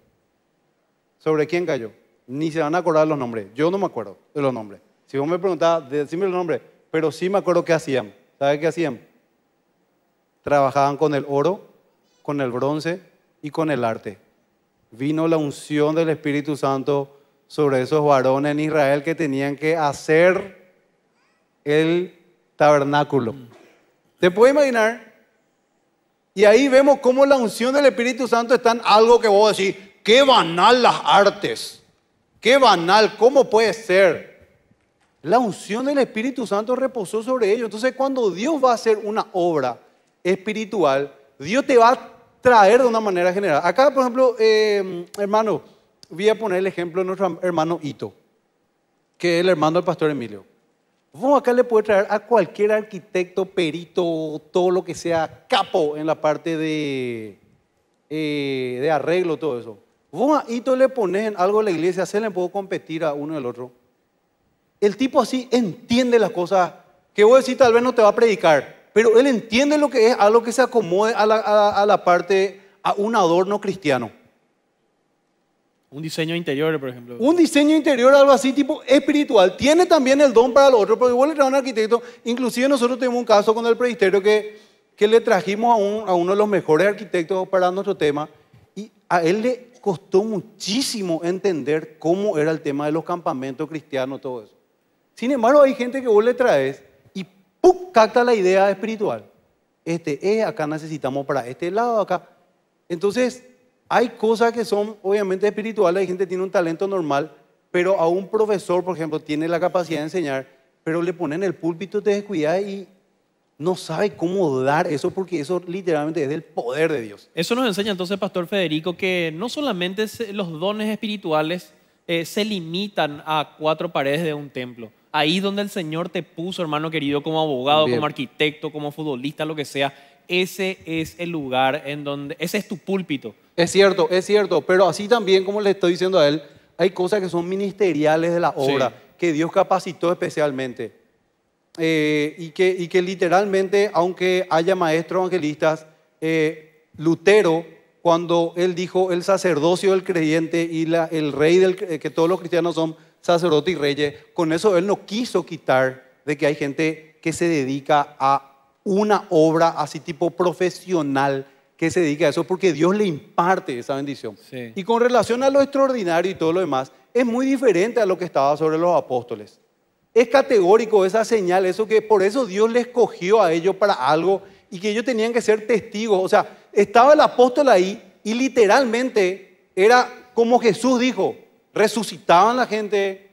¿Sobre quién cayó? Ni se van a acordar los nombres. Yo no me acuerdo de los nombres. Si vos me preguntás, decime los nombres, pero sí me acuerdo qué hacían. ¿Sabes qué hacían? Trabajaban con el oro, con el bronce, y con el arte. Vino la unción del Espíritu Santo sobre esos varones en Israel que tenían que hacer el tabernáculo. ¿Te puedes imaginar? Y ahí vemos cómo la unción del Espíritu Santo está en algo que vos decís, qué banal las artes, qué banal, ¿cómo puede ser? La unción del Espíritu Santo reposó sobre ellos. Entonces cuando Dios va a hacer una obra espiritual, Dios te va a traer de una manera general. Acá, por ejemplo, em, hermano, voy a poner el ejemplo de nuestro hermano Ito, que es el hermano del pastor Emilio. Vos acá le podés traer a cualquier arquitecto, perito, todo lo que sea capo en la parte de, eh, de arreglo, todo eso. Vos a Ito le pones en algo a la iglesia, se le puedo competir a uno y al otro. El tipo así entiende las cosas que vos decís tal vez no te va a predicar, pero él entiende lo que es algo que se acomode a la, parte, a un adorno cristiano. Un diseño interior, por ejemplo. Un diseño interior, algo así, tipo espiritual. Tiene también el don para lo otro, porque vos le traes un arquitecto. Inclusive nosotros tuvimos un caso con el presbiterio que, que le trajimos a, a uno de los mejores arquitectos para nuestro tema. Y a él le costó muchísimo entender cómo era el tema de los campamentos cristianos, todo eso. Sin embargo, hay gente que vos le traes ¡pum! capta la idea espiritual. Este es, eh, acá necesitamos para este lado, acá. Entonces, hay cosas que son obviamente espirituales, hay gente que tiene un talento normal, pero a un profesor, por ejemplo, tiene la capacidad de enseñar, pero le ponen el púlpito, de descuida y no sabe cómo dar eso porque eso literalmente es del poder de Dios. Eso nos enseña entonces, Pastor Federico, que no solamente los dones espirituales eh, se limitan a cuatro paredes de un templo, ahí donde el Señor te puso, hermano querido, como abogado, como arquitecto, como futbolista, lo que sea, ese es el lugar en donde, ese es tu púlpito. Es cierto, es cierto, pero así también, como le estoy diciendo a él, hay cosas que son ministeriales de la obra, que Dios capacitó especialmente. Eh, y, que, y que literalmente, aunque haya maestros evangelistas, eh, Lutero, cuando él dijo el sacerdocio del creyente y la, el rey del, que todos los cristianos son, Sacerdote y reyes, con eso él no quiso quitar de que hay gente que se dedica a una obra así tipo profesional que se dedica a eso porque Dios le imparte esa bendición. Y con relación a lo extraordinario y todo lo demás, es muy diferente a lo que estaba sobre los apóstoles. Es categórico esa señal, eso que por eso Dios les escogió a ellos para algo y que ellos tenían que ser testigos. O sea, estaba el apóstol ahí y literalmente era como Jesús dijo, resucitaban la gente,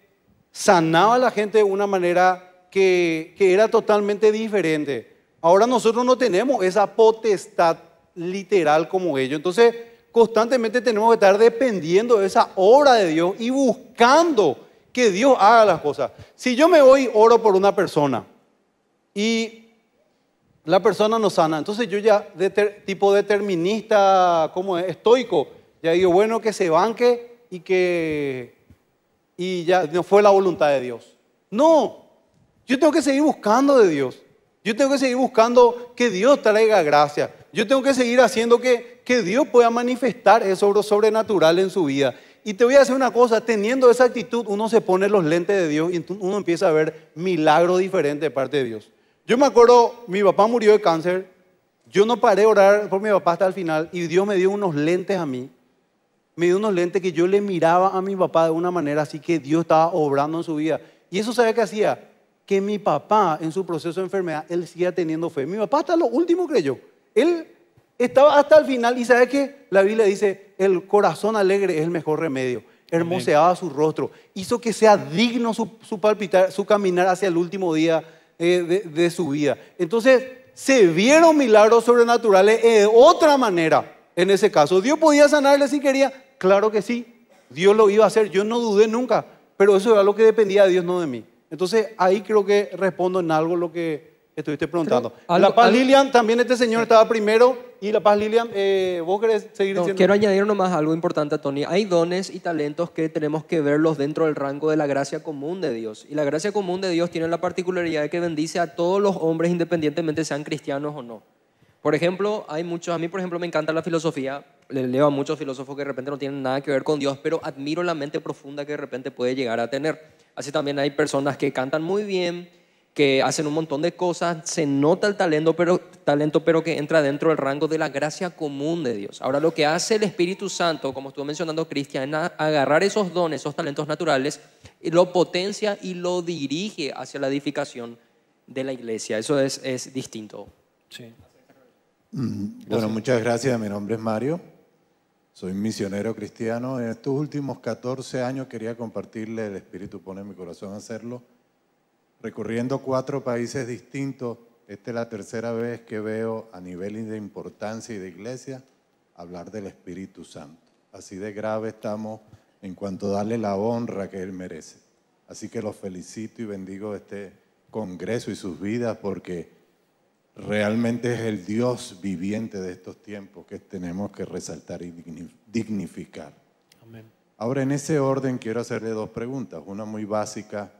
sanaban a la gente de una manera que, era totalmente diferente. Ahora nosotros no tenemos esa potestad literal como ellos. Entonces, constantemente tenemos que estar dependiendo de esa obra de Dios y buscando que Dios haga las cosas. Si yo me voy, oro por una persona y la persona no sana, entonces yo ya de tipo determinista, como estoico, ya digo, bueno, que se banque y que y ya no fue la voluntad de Dios. No, yo tengo que seguir buscando de Dios. Yo tengo que seguir buscando que Dios traiga gracia. Yo tengo que seguir haciendo que, que Dios pueda manifestar eso sobrenatural en su vida. Y te voy a decir una cosa, teniendo esa actitud, uno se pone los lentes de Dios y uno empieza a ver milagro diferente de parte de Dios. Yo me acuerdo, mi papá murió de cáncer, yo no paré de orar por mi papá hasta el final y Dios me dio unos lentes a mí me dio unos lentes que yo le miraba a mi papá de una manera así que Dios estaba obrando en su vida. Y eso sabe que hacía que mi papá en su proceso de enfermedad, él siga teniendo fe. Mi papá hasta lo último creyó. Él estaba hasta el final y sabe que la Biblia dice, el corazón alegre es el mejor remedio. Hermoseaba su rostro, hizo que sea digno su, su palpitar, su caminar hacia el último día eh, de, de, su vida. Entonces, se vieron milagros sobrenaturales eh, de otra manera. En ese caso, Dios podía sanarle si quería, Claro que sí, Dios lo iba a hacer, yo no dudé nunca, pero eso era lo que dependía de Dios, no de mí. Entonces ahí creo que respondo en algo lo que estuviste preguntando. A la Paz Lilian, también este señor estaba primero y La Paz Lilian, eh, vos querés seguir diciendo? Quiero añadir nomás algo importante, Tony. Hay dones y talentos que tenemos que verlos dentro del rango de la gracia común de Dios. Y la gracia común de Dios tiene la particularidad de que bendice a todos los hombres independientemente sean cristianos o no. Por ejemplo, hay muchos, a mí por ejemplo me encanta la filosofía, le leo a muchos filósofos que de repente no tienen nada que ver con Dios, pero admiro la mente profunda que de repente puede llegar a tener. Así también hay personas que cantan muy bien, que hacen un montón de cosas, se nota el talento pero, talento, pero que entra dentro del rango de la gracia común de Dios. Ahora lo que hace el Espíritu Santo, como estuvo mencionando Cristian, es agarrar esos dones, esos talentos naturales, lo potencia y lo dirige hacia la edificación de la iglesia. Eso es, distinto. bueno, muchas gracias. Mi nombre es Mario. Soy misionero cristiano. En estos últimos 14 años quería compartirle, el Espíritu pone mi corazón a hacerlo, recorriendo cuatro países distintos. Esta es la tercera vez que veo a nivel de importancia y de iglesia hablar del Espíritu Santo. Así de grave estamos en cuanto a darle la honra que Él merece. Así que los felicito y bendigo este congreso y sus vidas porque realmente es el Dios viviente de estos tiempos que tenemos que resaltar y dignificar. Amén. Ahora, en ese orden quiero hacerle dos preguntas, una muy básica.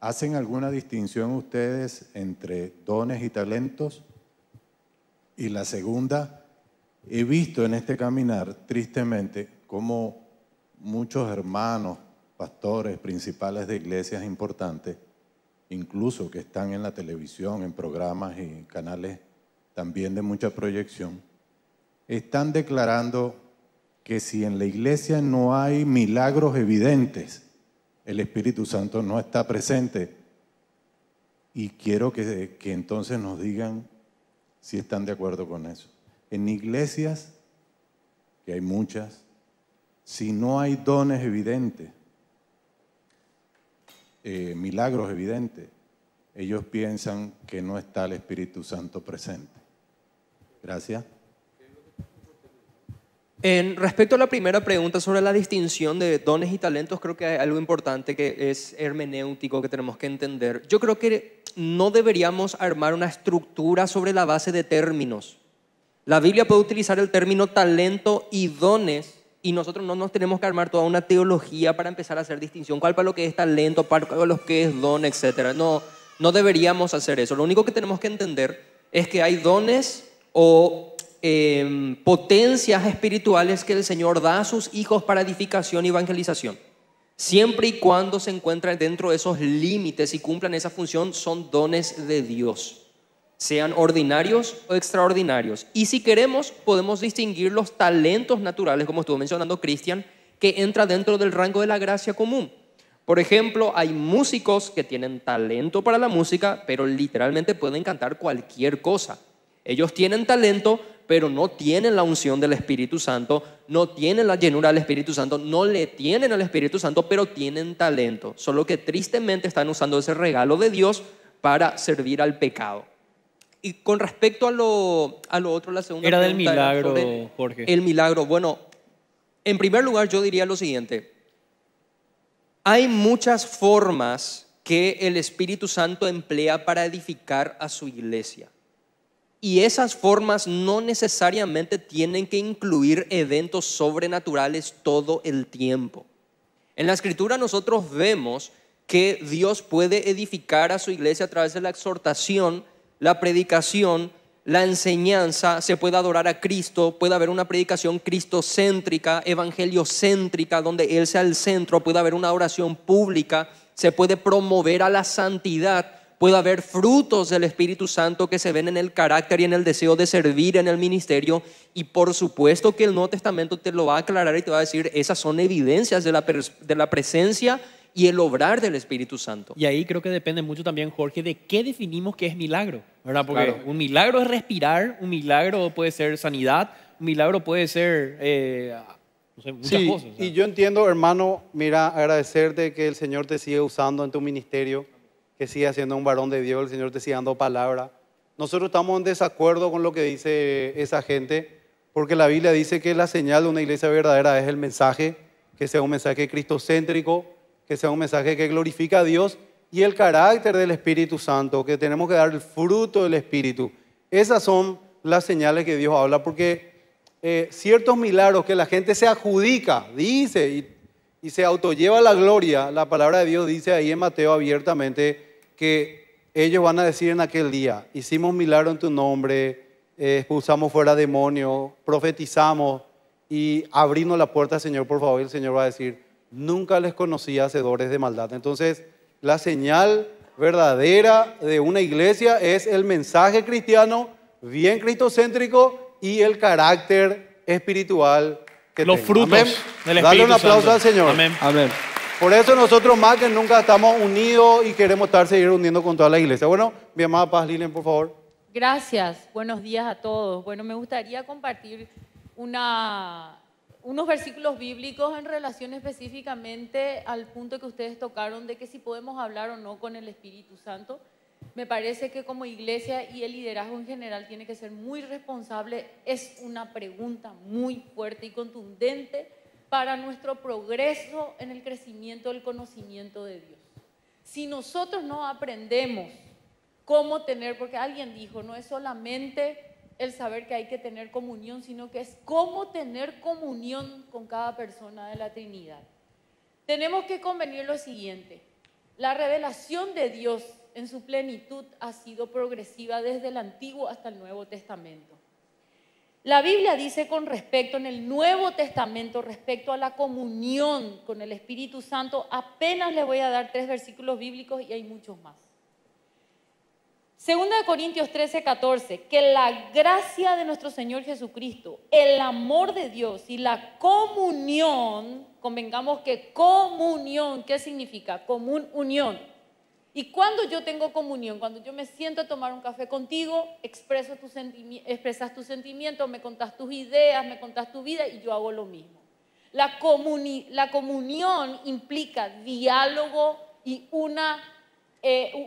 ¿Hacen alguna distinción ustedes entre dones y talentos? Y la segunda, he visto en este caminar, tristemente, cómo muchos hermanos, pastores, principales de iglesias importantes, incluso que están en la televisión, en programas y canales también de mucha proyección, están declarando que si en la iglesia no hay milagros evidentes, el Espíritu Santo no está presente. Y quiero que, entonces nos digan si están de acuerdo con eso. En iglesias, que hay muchas, si no hay dones evidentes, eh, milagros evidentes, ellos piensan que no está el Espíritu Santo presente. Gracias. En respecto a la primera pregunta sobre la distinción de dones y talentos, creo que hay algo importante que es hermenéutico que tenemos que entender. Yo creo que no deberíamos armar una estructura sobre la base de términos. La Biblia puede utilizar el término talento y dones y nosotros no nos tenemos que armar toda una teología para empezar a hacer distinción, cuál para lo que es talento, cuál para lo que es don, etc. No, no deberíamos hacer eso. Lo único que tenemos que entender es que hay dones o em, potencias espirituales que el Señor da a sus hijos para edificación y evangelización. Siempre y cuando se encuentran dentro de esos límites y cumplan esa función, son dones de Dios sean ordinarios o extraordinarios. Y si queremos, podemos distinguir los talentos naturales, como estuvo mencionando Cristian, que entra dentro del rango de la gracia común. Por ejemplo, hay músicos que tienen talento para la música, pero literalmente pueden cantar cualquier cosa. Ellos tienen talento, pero no tienen la unción del Espíritu Santo, no tienen la llenura del Espíritu Santo, no le tienen al Espíritu Santo, pero tienen talento. Solo que tristemente están usando ese regalo de Dios para servir al pecado y con respecto a lo, a otro, la segunda Era del milagro, Jorge. El milagro. Bueno, en primer lugar yo diría lo siguiente. Hay muchas formas que el Espíritu Santo emplea para edificar a su iglesia. Y esas formas no necesariamente tienen que incluir eventos sobrenaturales todo el tiempo. En la escritura nosotros vemos que Dios puede edificar a su iglesia a través de la exhortación, la predicación, la enseñanza, se puede adorar a Cristo, puede haber una predicación cristocéntrica, evangeliocéntrica, donde Él sea el centro, puede haber una oración pública, se puede promover a la santidad, puede haber frutos del Espíritu Santo que se ven en el carácter y en el deseo de servir en el ministerio. Y por supuesto que el Nuevo Testamento te lo va a aclarar y te va a decir, esas son evidencias de la, de la presencia y el obrar del Espíritu Santo. Y ahí creo que depende mucho también, Jorge, de qué definimos que es milagro, ¿verdad? Porque un milagro es respirar, un milagro puede ser sanidad, un milagro puede ser... Eh, no sé, muchas sí, y yo entiendo, hermano, mira, agradecerte que el Señor te sigue usando en tu ministerio, que siga siendo un varón de Dios, el Señor te siga dando palabra. Nosotros estamos en desacuerdo con lo que dice esa gente, porque la Biblia dice que la señal de una iglesia verdadera es el mensaje, que sea un mensaje cristocéntrico, que sea un mensaje que glorifica a Dios y el carácter del Espíritu Santo, que tenemos que dar el fruto del Espíritu. Esas son las señales que Dios habla, porque eh, ciertos milagros que la gente se adjudica, dice y, se autolleva la gloria, la palabra de Dios dice ahí en Mateo abiertamente que ellos van a decir en aquel día, hicimos milagro en tu nombre, eh, expulsamos fuera demonios, profetizamos y abrimos la puerta, Señor, por favor, el Señor va a decir, nunca les conocí hacedores de maldad. Entonces, la señal verdadera de una iglesia es el mensaje cristiano bien cristocéntrico y el carácter espiritual que Los frutos del Espíritu Dale un aplauso al Señor. Amén. Por eso nosotros más que nunca estamos unidos y queremos estar seguir uniendo con toda la iglesia. Bueno, mi amada Paz Lilian, por favor. Gracias. Buenos días a todos. Bueno, me gustaría compartir una unos versículos bíblicos en relación específicamente al punto que ustedes tocaron de que si podemos hablar o no con el Espíritu Santo. Me parece que como iglesia y el liderazgo en general tiene que ser muy responsable. Es una pregunta muy fuerte y contundente para nuestro progreso en el crecimiento del conocimiento de Dios. Si nosotros no aprendemos cómo tener, porque alguien dijo, no es solamente el saber que hay que tener comunión, sino que es cómo tener comunión con cada persona de la Trinidad. Tenemos que convenir lo siguiente, la revelación de Dios en su plenitud ha sido progresiva desde el Antiguo hasta el Nuevo Testamento. La Biblia dice con respecto en el Nuevo Testamento, respecto a la comunión con el Espíritu Santo, apenas le voy a dar tres versículos bíblicos y hay muchos más. Segunda de Corintios 13, 14, que la gracia de nuestro Señor Jesucristo, el amor de Dios y la comunión, convengamos que comunión, ¿qué significa? Común unión. Y cuando yo tengo comunión, cuando yo me siento a tomar un café contigo, tu expresas tus sentimientos, me contás tus ideas, me contás tu vida y yo hago lo mismo. La, la comunión implica diálogo y una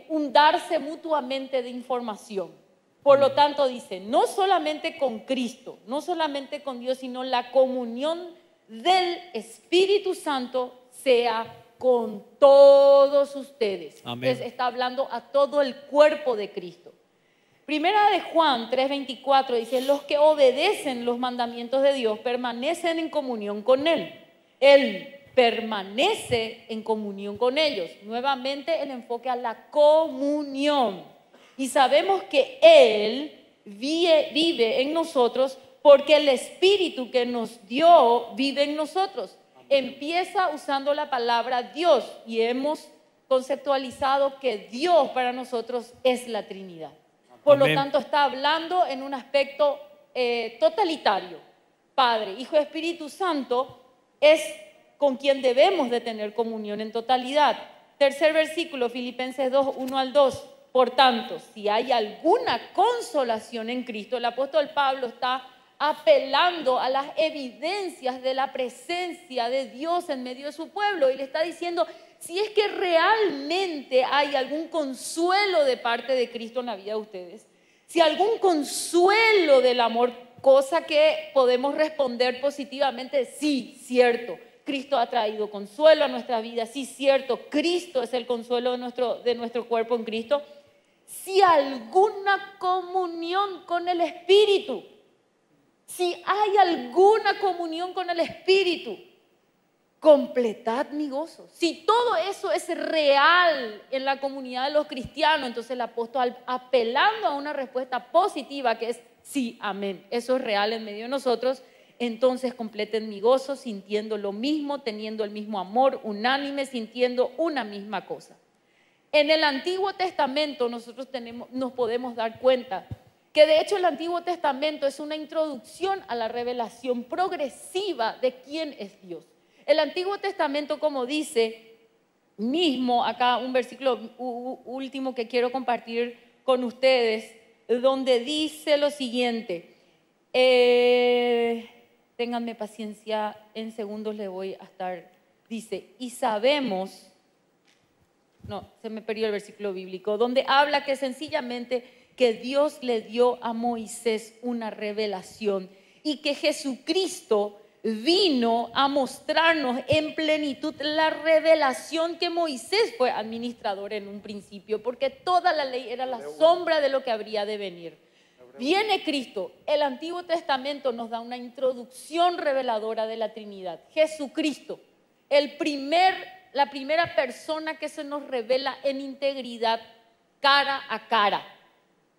hundarse eh, mutuamente de información. Por lo mm. tanto, dice, no solamente con Cristo, no solamente con Dios, sino la comunión del Espíritu Santo sea con todos ustedes. Entonces, está hablando a todo el cuerpo de Cristo. Primera de Juan 3:24 dice, los que obedecen los mandamientos de Dios permanecen en comunión con Él. Él permanece en comunión con ellos. Nuevamente el enfoque a la comunión. Y sabemos que Él vive, en nosotros porque el Espíritu que nos dio vive en nosotros. Empieza usando la palabra Dios y hemos conceptualizado que Dios para nosotros es la Trinidad. Por lo tanto, está hablando en un aspecto eh, totalitario. Padre, Hijo, Espíritu Santo es con quien debemos de tener comunión en totalidad. Tercer versículo, Filipenses 2, 1 al 2. Por tanto, si hay alguna consolación en Cristo, el apóstol Pablo está apelando a las evidencias de la presencia de Dios en medio de su pueblo y le está diciendo, si es que realmente hay algún consuelo de parte de Cristo en la vida de ustedes, si algún consuelo del amor, cosa que podemos responder positivamente, sí, cierto, Cristo ha traído consuelo a nuestra vida, sí cierto, Cristo es el consuelo de nuestro, de nuestro cuerpo en Cristo, si alguna comunión con el Espíritu, si hay alguna comunión con el Espíritu, completad mi gozo. Si todo eso es real en la comunidad de los cristianos, entonces el apóstol apelando a una respuesta positiva que es sí, amén. Eso es real en medio de nosotros entonces completen mi gozo sintiendo lo mismo, teniendo el mismo amor, unánime, sintiendo una misma cosa. En el Antiguo Testamento nosotros tenemos, nos podemos dar cuenta que de hecho el Antiguo Testamento es una introducción a la revelación progresiva de quién es Dios. El Antiguo Testamento, como dice mismo, acá un versículo último que quiero compartir con ustedes, donde dice lo siguiente. Eh, ténganme paciencia, en segundos le voy a estar. Dice, y sabemos, no, se me perdió el versículo bíblico, donde habla que sencillamente que Dios le dio a Moisés una revelación y que Jesucristo vino a mostrarnos en plenitud la revelación que Moisés fue administrador en un principio, porque toda la ley era la sombra de lo que habría de venir. Viene Cristo. El Antiguo Testamento nos da una introducción reveladora de la Trinidad. Jesucristo, el la primera persona que se nos revela en integridad cara a cara.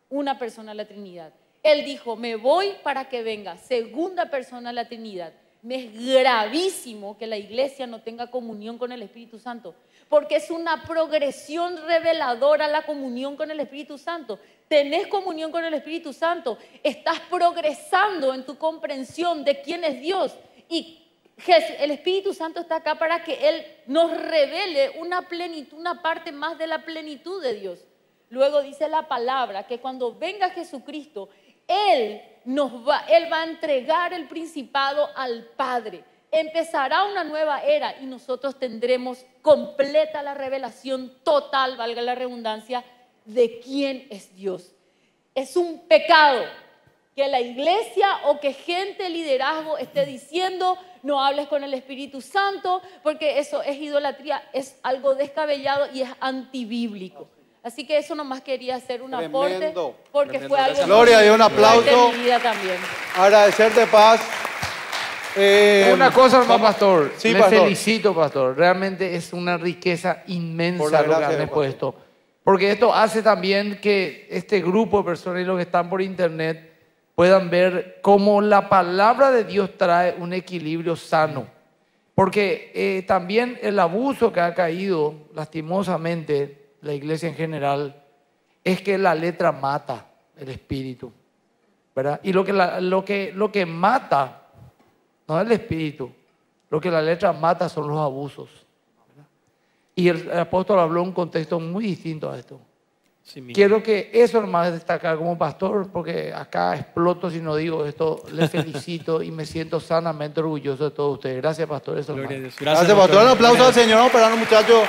Una persona de la Trinidad. Él dijo, me voy para que venga. Segunda persona de la Trinidad. Me es gravísimo que la iglesia no tenga comunión con el Espíritu Santo, porque es una progresión reveladora la comunión con el Espíritu Santo tenés comunión con el Espíritu Santo, estás progresando en tu comprensión de quién es Dios. Y el Espíritu Santo está acá para que Él nos revele una plenitud, una parte más de la plenitud de Dios. Luego dice la palabra que cuando venga Jesucristo, Él nos va, Él va a entregar el principado al Padre. Empezará una nueva era y nosotros tendremos completa la revelación total, valga la redundancia, de quién es Dios. Es un pecado que la iglesia o que gente liderazgo esté diciendo, no hables con el Espíritu Santo, porque eso es idolatría, es algo descabellado y es antibíblico. Así que eso nomás quería hacer un aporte porque fue algo Gloria y un aplauso. también. Agradecerte paz. Eh, una cosa más, pastor. Sí, felicito, pastor. Realmente es una riqueza inmensa lo que han puesto. Porque esto hace también que este grupo de personas y los que están por internet puedan ver cómo la palabra de Dios trae un equilibrio sano. Porque eh, también el abuso que ha caído lastimosamente la iglesia en general es que la letra mata el espíritu. ¿verdad? Y lo que, lo, que, lo que mata, no es el espíritu, lo que la letra mata son los abusos. Y el apóstol habló un contexto muy distinto a esto. Quiero que eso más destacar como pastor, porque acá exploto si no digo esto. le felicito y me siento sanamente orgulloso de todos ustedes. Gracias, pastor. Gracias, pastor. Un aplauso al Señor. los muchachos.